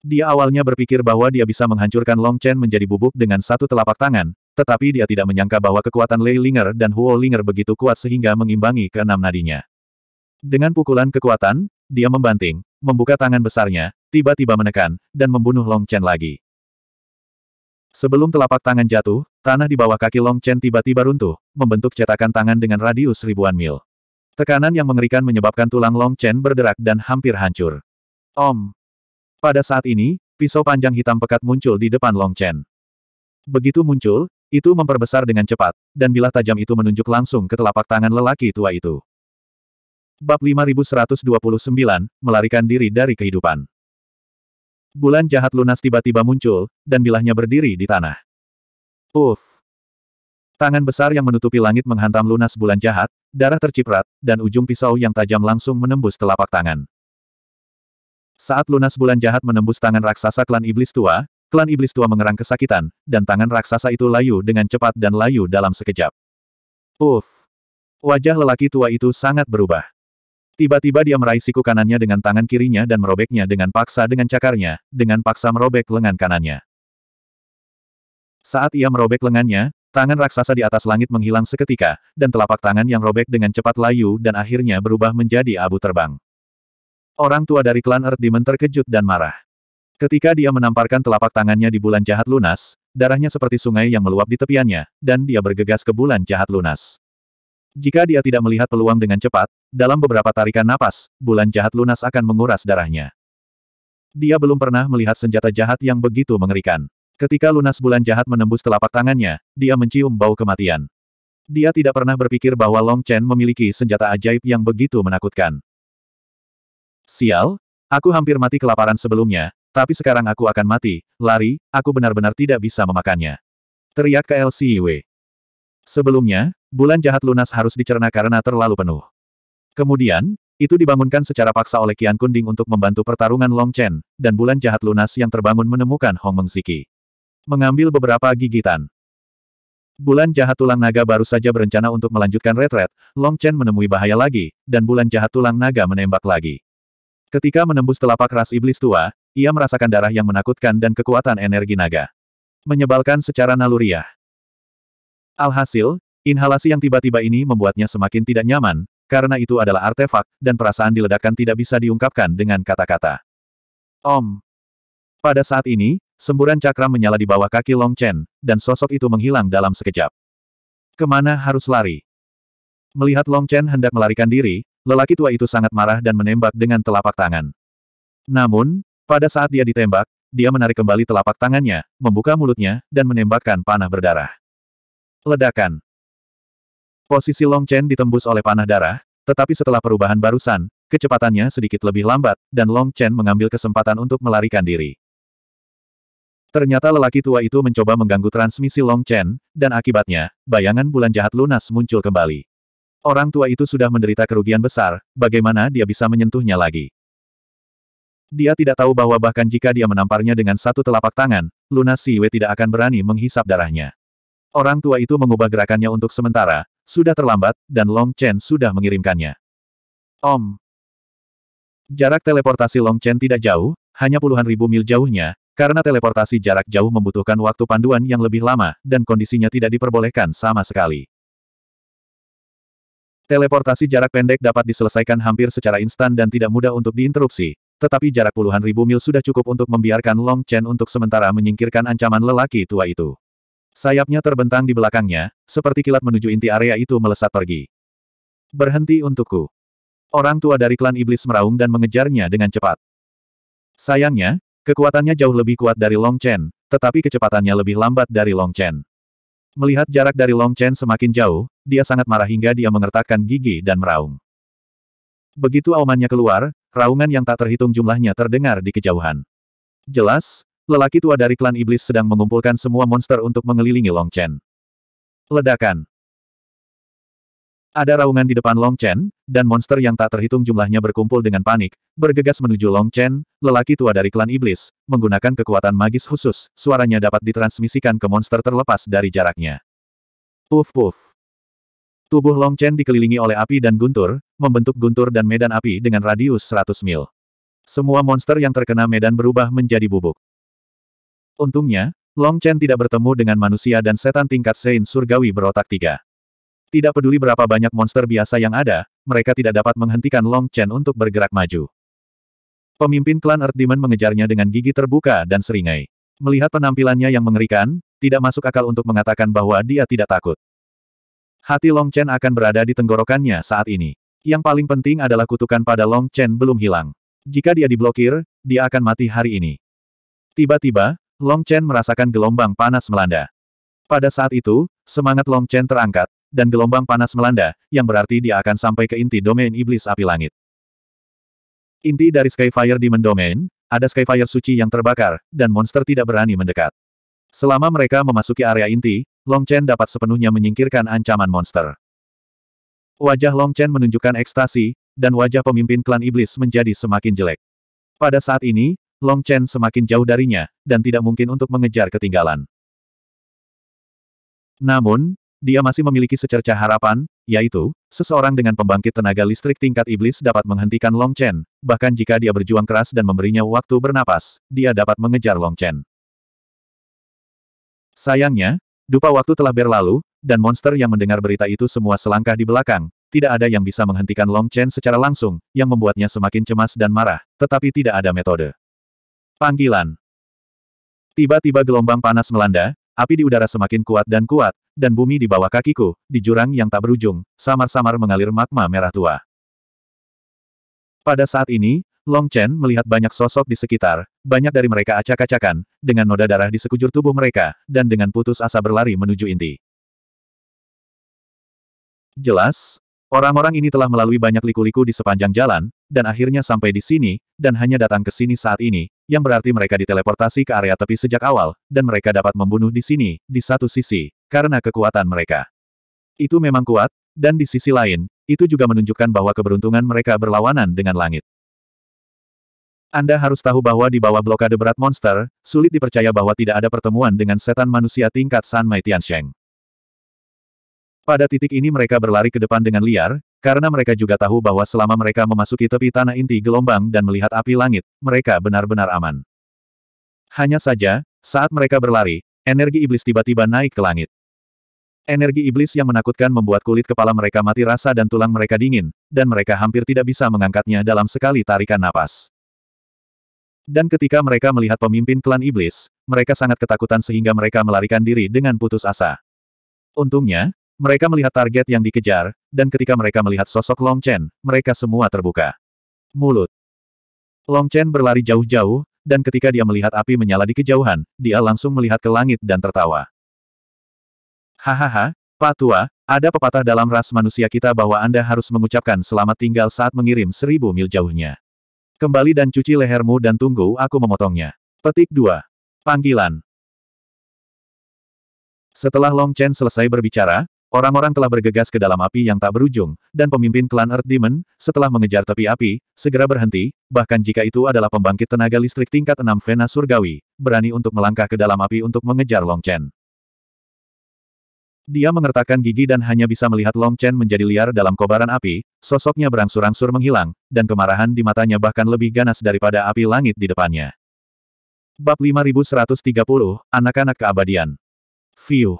Dia awalnya berpikir bahwa dia bisa menghancurkan Long Chen menjadi bubuk dengan satu telapak tangan, tetapi dia tidak menyangka bahwa kekuatan Lei Linger dan Huo Linger begitu kuat sehingga mengimbangi keenam nadinya. Dengan pukulan kekuatan, dia membanting, membuka tangan besarnya, tiba-tiba menekan, dan membunuh Long Chen lagi. Sebelum telapak tangan jatuh, tanah di bawah kaki Long Chen tiba-tiba runtuh, membentuk cetakan tangan dengan radius ribuan mil. Tekanan yang mengerikan menyebabkan tulang Long Chen berderak dan hampir hancur. Om. Pada saat ini, pisau panjang hitam pekat muncul di depan Long Chen. Begitu muncul, itu memperbesar dengan cepat, dan bilah tajam itu menunjuk langsung ke telapak tangan lelaki tua itu. Bab 5129, Melarikan Diri dari Kehidupan Bulan jahat lunas tiba-tiba muncul, dan bilahnya berdiri di tanah. Uff! Tangan besar yang menutupi langit menghantam lunas bulan jahat, darah terciprat, dan ujung pisau yang tajam langsung menembus telapak tangan. Saat lunas bulan jahat menembus tangan raksasa klan iblis tua, Klan Iblis Tua mengerang kesakitan, dan tangan raksasa itu layu dengan cepat dan layu dalam sekejap. Uff! Wajah lelaki tua itu sangat berubah. Tiba-tiba dia meraih siku kanannya dengan tangan kirinya dan merobeknya dengan paksa dengan cakarnya, dengan paksa merobek lengan kanannya. Saat ia merobek lengannya, tangan raksasa di atas langit menghilang seketika, dan telapak tangan yang robek dengan cepat layu dan akhirnya berubah menjadi abu terbang. Orang tua dari klan Earth Demon terkejut dan marah. Ketika dia menamparkan telapak tangannya di bulan jahat lunas, darahnya seperti sungai yang meluap di tepiannya, dan dia bergegas ke bulan jahat lunas. Jika dia tidak melihat peluang dengan cepat, dalam beberapa tarikan napas, bulan jahat lunas akan menguras darahnya. Dia belum pernah melihat senjata jahat yang begitu mengerikan. Ketika lunas bulan jahat menembus telapak tangannya, dia mencium bau kematian. Dia tidak pernah berpikir bahwa Long Chen memiliki senjata ajaib yang begitu menakutkan. Sial, aku hampir mati kelaparan sebelumnya, tapi sekarang aku akan mati, lari, aku benar-benar tidak bisa memakannya. Teriak KLCIW. Sebelumnya, bulan jahat lunas harus dicerna karena terlalu penuh. Kemudian, itu dibangunkan secara paksa oleh Kian Kunding untuk membantu pertarungan Long Chen, dan bulan jahat lunas yang terbangun menemukan Hong Meng Siki. Mengambil beberapa gigitan. Bulan jahat tulang naga baru saja berencana untuk melanjutkan retret, Long Chen menemui bahaya lagi, dan bulan jahat tulang naga menembak lagi. Ketika menembus telapak ras iblis tua, ia merasakan darah yang menakutkan dan kekuatan energi naga. Menyebalkan secara naluriah. Alhasil, inhalasi yang tiba-tiba ini membuatnya semakin tidak nyaman, karena itu adalah artefak, dan perasaan diledakkan tidak bisa diungkapkan dengan kata-kata. Om. Pada saat ini, semburan cakram menyala di bawah kaki Long Chen, dan sosok itu menghilang dalam sekejap. Kemana harus lari? Melihat Long Chen hendak melarikan diri, Lelaki tua itu sangat marah dan menembak dengan telapak tangan. Namun, pada saat dia ditembak, dia menarik kembali telapak tangannya, membuka mulutnya, dan menembakkan panah berdarah. Ledakan. Posisi Long Chen ditembus oleh panah darah, tetapi setelah perubahan barusan, kecepatannya sedikit lebih lambat, dan Long Chen mengambil kesempatan untuk melarikan diri. Ternyata lelaki tua itu mencoba mengganggu transmisi Long Chen, dan akibatnya, bayangan bulan jahat lunas muncul kembali. Orang tua itu sudah menderita kerugian besar, bagaimana dia bisa menyentuhnya lagi? Dia tidak tahu bahwa bahkan jika dia menamparnya dengan satu telapak tangan, Luna Siwe tidak akan berani menghisap darahnya. Orang tua itu mengubah gerakannya untuk sementara, sudah terlambat, dan Long Chen sudah mengirimkannya. Om. Jarak teleportasi Long Chen tidak jauh, hanya puluhan ribu mil jauhnya, karena teleportasi jarak jauh membutuhkan waktu panduan yang lebih lama, dan kondisinya tidak diperbolehkan sama sekali. Teleportasi jarak pendek dapat diselesaikan hampir secara instan dan tidak mudah untuk diinterupsi, tetapi jarak puluhan ribu mil sudah cukup untuk membiarkan Long Chen untuk sementara menyingkirkan ancaman lelaki tua itu. Sayapnya terbentang di belakangnya, seperti kilat menuju inti area itu melesat pergi. Berhenti untukku. Orang tua dari klan iblis meraung dan mengejarnya dengan cepat. Sayangnya, kekuatannya jauh lebih kuat dari Long Chen, tetapi kecepatannya lebih lambat dari Long Chen. Melihat jarak dari Long Chen semakin jauh, dia sangat marah hingga dia mengertakkan gigi dan meraung. Begitu aumannya keluar, raungan yang tak terhitung jumlahnya terdengar di kejauhan. Jelas, lelaki tua dari klan iblis sedang mengumpulkan semua monster untuk mengelilingi Long Chen. Ledakan. Ada raungan di depan Long Chen, dan monster yang tak terhitung jumlahnya berkumpul dengan panik, bergegas menuju Long Chen, lelaki tua dari klan iblis, menggunakan kekuatan magis khusus, suaranya dapat ditransmisikan ke monster terlepas dari jaraknya. Puf puf. Tubuh Long Chen dikelilingi oleh api dan guntur, membentuk guntur dan medan api dengan radius 100 mil. Semua monster yang terkena medan berubah menjadi bubuk. Untungnya, Long Chen tidak bertemu dengan manusia dan setan tingkat Sein Surgawi berotak tiga. Tidak peduli berapa banyak monster biasa yang ada, mereka tidak dapat menghentikan Long Chen untuk bergerak maju. Pemimpin klan Earth Demon mengejarnya dengan gigi terbuka dan seringai. Melihat penampilannya yang mengerikan, tidak masuk akal untuk mengatakan bahwa dia tidak takut. Hati Long Chen akan berada di tenggorokannya saat ini. Yang paling penting adalah kutukan pada Long Chen belum hilang. Jika dia diblokir, dia akan mati hari ini. Tiba-tiba, Long Chen merasakan gelombang panas melanda. Pada saat itu, semangat Long Chen terangkat, dan gelombang panas melanda, yang berarti dia akan sampai ke inti domain iblis api langit. Inti dari Skyfire Demon Domain, ada Skyfire suci yang terbakar, dan monster tidak berani mendekat. Selama mereka memasuki area inti, Long Chen dapat sepenuhnya menyingkirkan ancaman monster. Wajah Long Chen menunjukkan ekstasi, dan wajah pemimpin klan iblis menjadi semakin jelek. Pada saat ini, Long Chen semakin jauh darinya, dan tidak mungkin untuk mengejar ketinggalan. Namun, dia masih memiliki secerca harapan, yaitu, seseorang dengan pembangkit tenaga listrik tingkat iblis dapat menghentikan Long Chen, bahkan jika dia berjuang keras dan memberinya waktu bernapas, dia dapat mengejar Long Chen. Sayangnya, dupa waktu telah berlalu, dan monster yang mendengar berita itu semua selangkah di belakang, tidak ada yang bisa menghentikan Long Chen secara langsung, yang membuatnya semakin cemas dan marah, tetapi tidak ada metode. Panggilan Tiba-tiba gelombang panas melanda, api di udara semakin kuat dan kuat, dan bumi di bawah kakiku, di jurang yang tak berujung, samar-samar mengalir magma merah tua. Pada saat ini, Long Chen melihat banyak sosok di sekitar, banyak dari mereka acak-acakan, dengan noda darah di sekujur tubuh mereka, dan dengan putus asa berlari menuju inti. Jelas, Orang-orang ini telah melalui banyak liku-liku di sepanjang jalan, dan akhirnya sampai di sini, dan hanya datang ke sini saat ini, yang berarti mereka diteleportasi ke area tepi sejak awal, dan mereka dapat membunuh di sini, di satu sisi, karena kekuatan mereka. Itu memang kuat, dan di sisi lain, itu juga menunjukkan bahwa keberuntungan mereka berlawanan dengan langit. Anda harus tahu bahwa di bawah blokade berat monster, sulit dipercaya bahwa tidak ada pertemuan dengan setan manusia tingkat San Mai Tian Sheng. Pada titik ini mereka berlari ke depan dengan liar, karena mereka juga tahu bahwa selama mereka memasuki tepi tanah inti gelombang dan melihat api langit, mereka benar-benar aman. Hanya saja, saat mereka berlari, energi iblis tiba-tiba naik ke langit. Energi iblis yang menakutkan membuat kulit kepala mereka mati rasa dan tulang mereka dingin, dan mereka hampir tidak bisa mengangkatnya dalam sekali tarikan napas. Dan ketika mereka melihat pemimpin klan iblis, mereka sangat ketakutan sehingga mereka melarikan diri dengan putus asa. Untungnya, mereka melihat target yang dikejar, dan ketika mereka melihat sosok Long Chen, mereka semua terbuka. Mulut. Long Chen berlari jauh-jauh, dan ketika dia melihat api menyala di kejauhan, dia langsung melihat ke langit dan tertawa. Hahaha, Pak Tua, ada pepatah dalam ras manusia kita bahwa Anda harus mengucapkan selamat tinggal saat mengirim seribu mil jauhnya. Kembali dan cuci lehermu dan tunggu aku memotongnya. Petik 2. Panggilan. Setelah Long Chen selesai berbicara, Orang-orang telah bergegas ke dalam api yang tak berujung, dan pemimpin klan Earth Demon, setelah mengejar tepi api, segera berhenti, bahkan jika itu adalah pembangkit tenaga listrik tingkat 6 Vena Surgawi, berani untuk melangkah ke dalam api untuk mengejar Long Chen. Dia mengertakkan gigi dan hanya bisa melihat Long Chen menjadi liar dalam kobaran api, sosoknya berangsur-angsur menghilang, dan kemarahan di matanya bahkan lebih ganas daripada api langit di depannya. Bab 5130, Anak-anak Keabadian Fiuh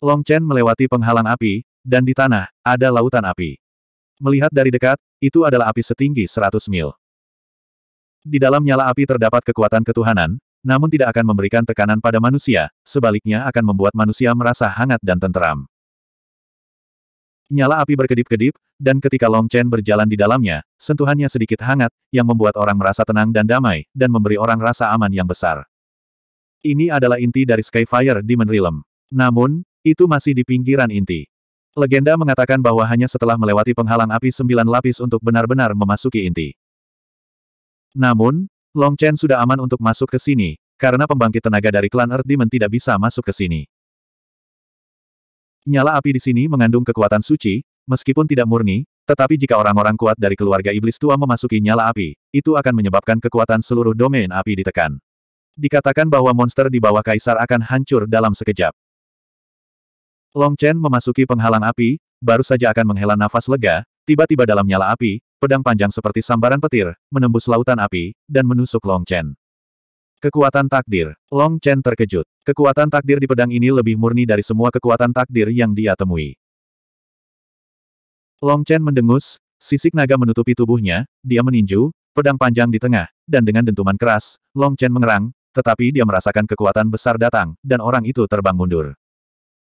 Long Chen melewati penghalang api, dan di tanah, ada lautan api. Melihat dari dekat, itu adalah api setinggi 100 mil. Di dalam nyala api terdapat kekuatan ketuhanan, namun tidak akan memberikan tekanan pada manusia, sebaliknya akan membuat manusia merasa hangat dan tenteram. Nyala api berkedip-kedip, dan ketika Long Chen berjalan di dalamnya, sentuhannya sedikit hangat, yang membuat orang merasa tenang dan damai, dan memberi orang rasa aman yang besar. Ini adalah inti dari Skyfire Demon Realm. Namun, itu masih di pinggiran inti. Legenda mengatakan bahwa hanya setelah melewati penghalang api sembilan lapis untuk benar-benar memasuki inti. Namun, Long Chen sudah aman untuk masuk ke sini, karena pembangkit tenaga dari klan Earth Demon tidak bisa masuk ke sini. Nyala api di sini mengandung kekuatan suci, meskipun tidak murni, tetapi jika orang-orang kuat dari keluarga iblis tua memasuki nyala api, itu akan menyebabkan kekuatan seluruh domain api ditekan. Dikatakan bahwa monster di bawah kaisar akan hancur dalam sekejap. Long Chen memasuki penghalang api, baru saja akan menghela nafas lega, tiba-tiba dalam nyala api, pedang panjang seperti sambaran petir, menembus lautan api, dan menusuk Long Chen. Kekuatan takdir. Long Chen terkejut. Kekuatan takdir di pedang ini lebih murni dari semua kekuatan takdir yang dia temui. Long Chen mendengus, sisik naga menutupi tubuhnya, dia meninju, pedang panjang di tengah, dan dengan dentuman keras, Long Chen mengerang, tetapi dia merasakan kekuatan besar datang, dan orang itu terbang mundur.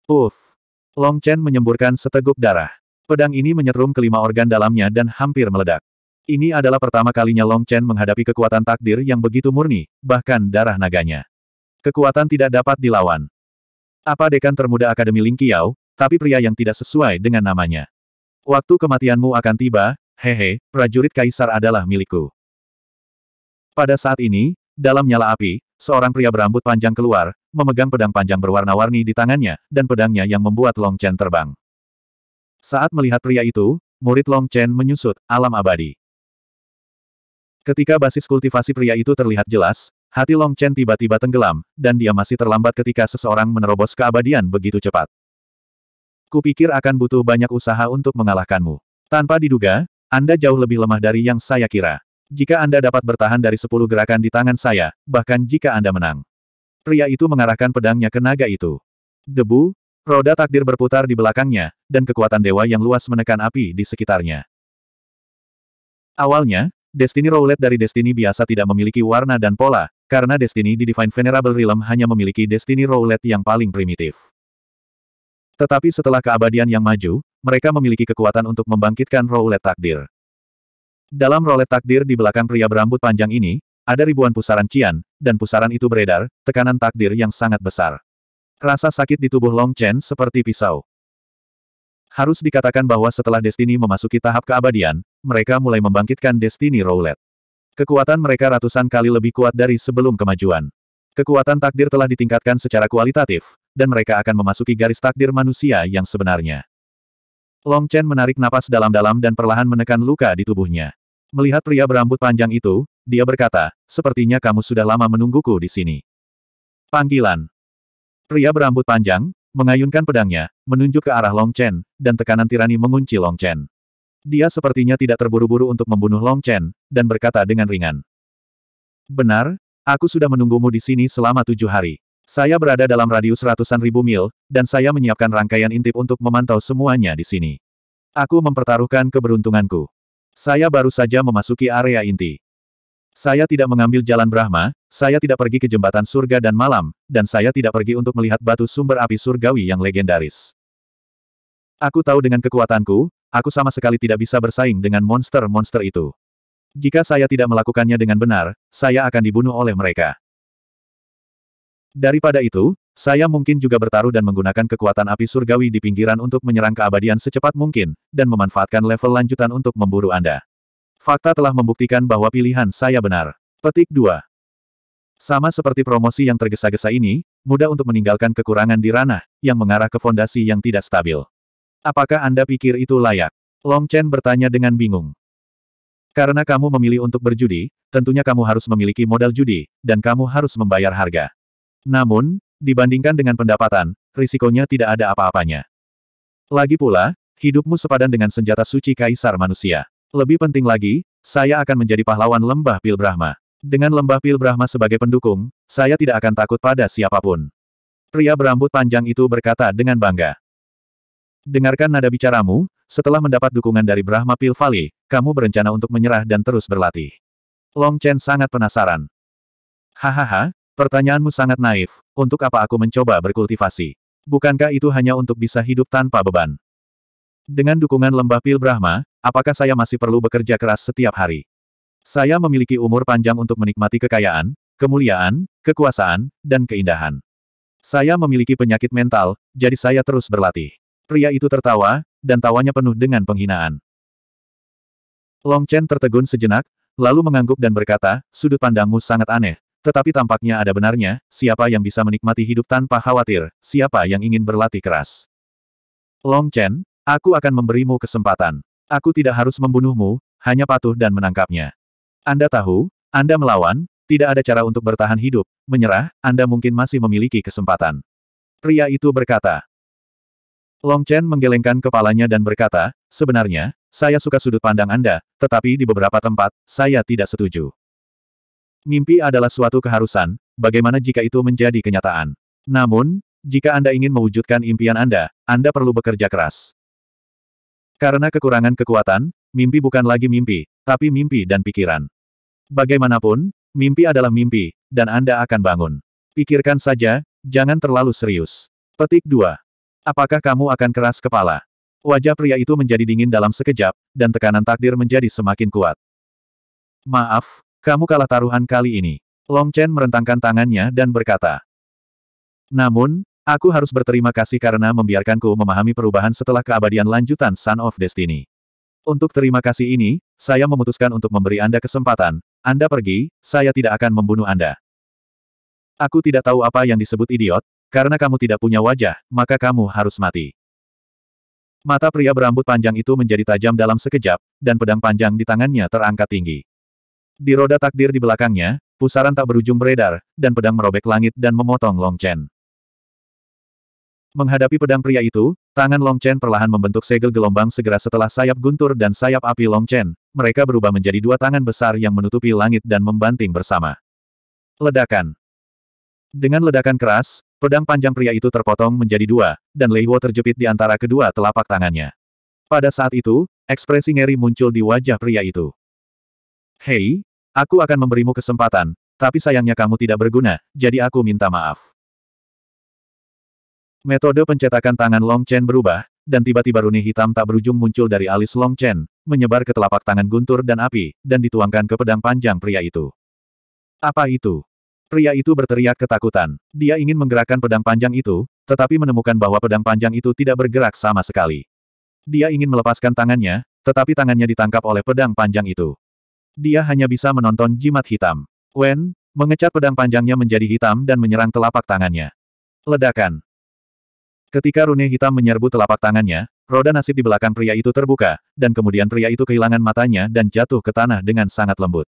Uff! Long Chen menyemburkan seteguk darah. Pedang ini menyetrum kelima organ dalamnya dan hampir meledak. Ini adalah pertama kalinya Long Chen menghadapi kekuatan takdir yang begitu murni, bahkan darah naganya. Kekuatan tidak dapat dilawan. Apa dekan termuda Akademi Ling Qiao, tapi pria yang tidak sesuai dengan namanya. Waktu kematianmu akan tiba, hehe, prajurit kaisar adalah milikku. Pada saat ini, dalam nyala api, Seorang pria berambut panjang keluar, memegang pedang panjang berwarna-warni di tangannya, dan pedangnya yang membuat Long Chen terbang. Saat melihat pria itu, murid Long Chen menyusut, alam abadi. Ketika basis kultivasi pria itu terlihat jelas, hati Long Chen tiba-tiba tenggelam, dan dia masih terlambat ketika seseorang menerobos keabadian begitu cepat. Kupikir akan butuh banyak usaha untuk mengalahkanmu. Tanpa diduga, Anda jauh lebih lemah dari yang saya kira. Jika Anda dapat bertahan dari sepuluh gerakan di tangan saya, bahkan jika Anda menang. Pria itu mengarahkan pedangnya ke naga itu. Debu, roda takdir berputar di belakangnya, dan kekuatan dewa yang luas menekan api di sekitarnya. Awalnya, Destiny Roulette dari Destiny biasa tidak memiliki warna dan pola, karena Destiny di Divine Venerable Realm hanya memiliki Destiny Roulette yang paling primitif. Tetapi setelah keabadian yang maju, mereka memiliki kekuatan untuk membangkitkan Roulette takdir. Dalam rolet takdir di belakang pria berambut panjang ini, ada ribuan pusaran cian, dan pusaran itu beredar, tekanan takdir yang sangat besar. Rasa sakit di tubuh Long Chen seperti pisau. Harus dikatakan bahwa setelah Destiny memasuki tahap keabadian, mereka mulai membangkitkan Destiny Roulette. Kekuatan mereka ratusan kali lebih kuat dari sebelum kemajuan. Kekuatan takdir telah ditingkatkan secara kualitatif, dan mereka akan memasuki garis takdir manusia yang sebenarnya. Long Chen menarik napas dalam-dalam dan perlahan menekan luka di tubuhnya. Melihat pria berambut panjang itu, dia berkata, sepertinya kamu sudah lama menungguku di sini. Panggilan. Pria berambut panjang, mengayunkan pedangnya, menunjuk ke arah Long Chen, dan tekanan tirani mengunci Long Chen. Dia sepertinya tidak terburu-buru untuk membunuh Long Chen, dan berkata dengan ringan. Benar, aku sudah menunggumu di sini selama tujuh hari. Saya berada dalam radius ratusan ribu mil, dan saya menyiapkan rangkaian intip untuk memantau semuanya di sini. Aku mempertaruhkan keberuntunganku. Saya baru saja memasuki area inti. Saya tidak mengambil jalan Brahma, saya tidak pergi ke jembatan surga dan malam, dan saya tidak pergi untuk melihat batu sumber api surgawi yang legendaris. Aku tahu dengan kekuatanku, aku sama sekali tidak bisa bersaing dengan monster-monster itu. Jika saya tidak melakukannya dengan benar, saya akan dibunuh oleh mereka. Daripada itu, saya mungkin juga bertaruh dan menggunakan kekuatan api surgawi di pinggiran untuk menyerang keabadian secepat mungkin, dan memanfaatkan level lanjutan untuk memburu Anda. Fakta telah membuktikan bahwa pilihan saya benar. Petik 2. Sama seperti promosi yang tergesa-gesa ini, mudah untuk meninggalkan kekurangan di ranah, yang mengarah ke fondasi yang tidak stabil. Apakah Anda pikir itu layak? Long Chen bertanya dengan bingung. Karena kamu memilih untuk berjudi, tentunya kamu harus memiliki modal judi, dan kamu harus membayar harga. Namun, dibandingkan dengan pendapatan, risikonya tidak ada apa-apanya. Lagi pula, hidupmu sepadan dengan senjata suci kaisar manusia. Lebih penting lagi, saya akan menjadi pahlawan lembah Pil Brahma. Dengan lembah Pil Brahma sebagai pendukung, saya tidak akan takut pada siapapun. Pria berambut panjang itu berkata dengan bangga. Dengarkan nada bicaramu, setelah mendapat dukungan dari Brahma Pil Valley, kamu berencana untuk menyerah dan terus berlatih. Long Chen sangat penasaran. Hahaha, Pertanyaanmu sangat naif, untuk apa aku mencoba berkultivasi? Bukankah itu hanya untuk bisa hidup tanpa beban? Dengan dukungan lembah pil Brahma, apakah saya masih perlu bekerja keras setiap hari? Saya memiliki umur panjang untuk menikmati kekayaan, kemuliaan, kekuasaan, dan keindahan. Saya memiliki penyakit mental, jadi saya terus berlatih. Pria itu tertawa, dan tawanya penuh dengan penghinaan. Long Chen tertegun sejenak, lalu mengangguk dan berkata, sudut pandangmu sangat aneh, tetapi tampaknya ada benarnya, siapa yang bisa menikmati hidup tanpa khawatir, siapa yang ingin berlatih keras. Long Chen, aku akan memberimu kesempatan. Aku tidak harus membunuhmu, hanya patuh dan menangkapnya. Anda tahu, Anda melawan, tidak ada cara untuk bertahan hidup, menyerah, Anda mungkin masih memiliki kesempatan. Pria itu berkata. Long Chen menggelengkan kepalanya dan berkata, sebenarnya, saya suka sudut pandang Anda, tetapi di beberapa tempat, saya tidak setuju. Mimpi adalah suatu keharusan, bagaimana jika itu menjadi kenyataan? Namun, jika Anda ingin mewujudkan impian Anda, Anda perlu bekerja keras. Karena kekurangan kekuatan, mimpi bukan lagi mimpi, tapi mimpi dan pikiran. Bagaimanapun, mimpi adalah mimpi, dan Anda akan bangun. Pikirkan saja, jangan terlalu serius. Petik 2. Apakah kamu akan keras kepala? Wajah pria itu menjadi dingin dalam sekejap, dan tekanan takdir menjadi semakin kuat. Maaf, kamu kalah taruhan kali ini. Long Chen merentangkan tangannya dan berkata. Namun, aku harus berterima kasih karena membiarkanku memahami perubahan setelah keabadian lanjutan Son of Destiny. Untuk terima kasih ini, saya memutuskan untuk memberi Anda kesempatan. Anda pergi, saya tidak akan membunuh Anda. Aku tidak tahu apa yang disebut idiot, karena kamu tidak punya wajah, maka kamu harus mati. Mata pria berambut panjang itu menjadi tajam dalam sekejap, dan pedang panjang di tangannya terangkat tinggi. Di roda takdir di belakangnya, pusaran tak berujung beredar, dan pedang merobek langit dan memotong Long Chen. Menghadapi pedang pria itu, tangan Long Chen perlahan membentuk segel gelombang segera setelah sayap guntur dan sayap api Long Chen, mereka berubah menjadi dua tangan besar yang menutupi langit dan membanting bersama. Ledakan Dengan ledakan keras, pedang panjang pria itu terpotong menjadi dua, dan Lei Huo terjepit di antara kedua telapak tangannya. Pada saat itu, ekspresi ngeri muncul di wajah pria itu. Hei, aku akan memberimu kesempatan, tapi sayangnya kamu tidak berguna, jadi aku minta maaf. Metode pencetakan tangan Long Chen berubah, dan tiba-tiba runi hitam tak berujung muncul dari alis Long Chen, menyebar ke telapak tangan guntur dan api, dan dituangkan ke pedang panjang pria itu. Apa itu? Pria itu berteriak ketakutan. Dia ingin menggerakkan pedang panjang itu, tetapi menemukan bahwa pedang panjang itu tidak bergerak sama sekali. Dia ingin melepaskan tangannya, tetapi tangannya ditangkap oleh pedang panjang itu. Dia hanya bisa menonton jimat hitam. Wen, mengecat pedang panjangnya menjadi hitam dan menyerang telapak tangannya. Ledakan. Ketika rune hitam menyerbu telapak tangannya, roda nasib di belakang pria itu terbuka, dan kemudian pria itu kehilangan matanya dan jatuh ke tanah dengan sangat lembut.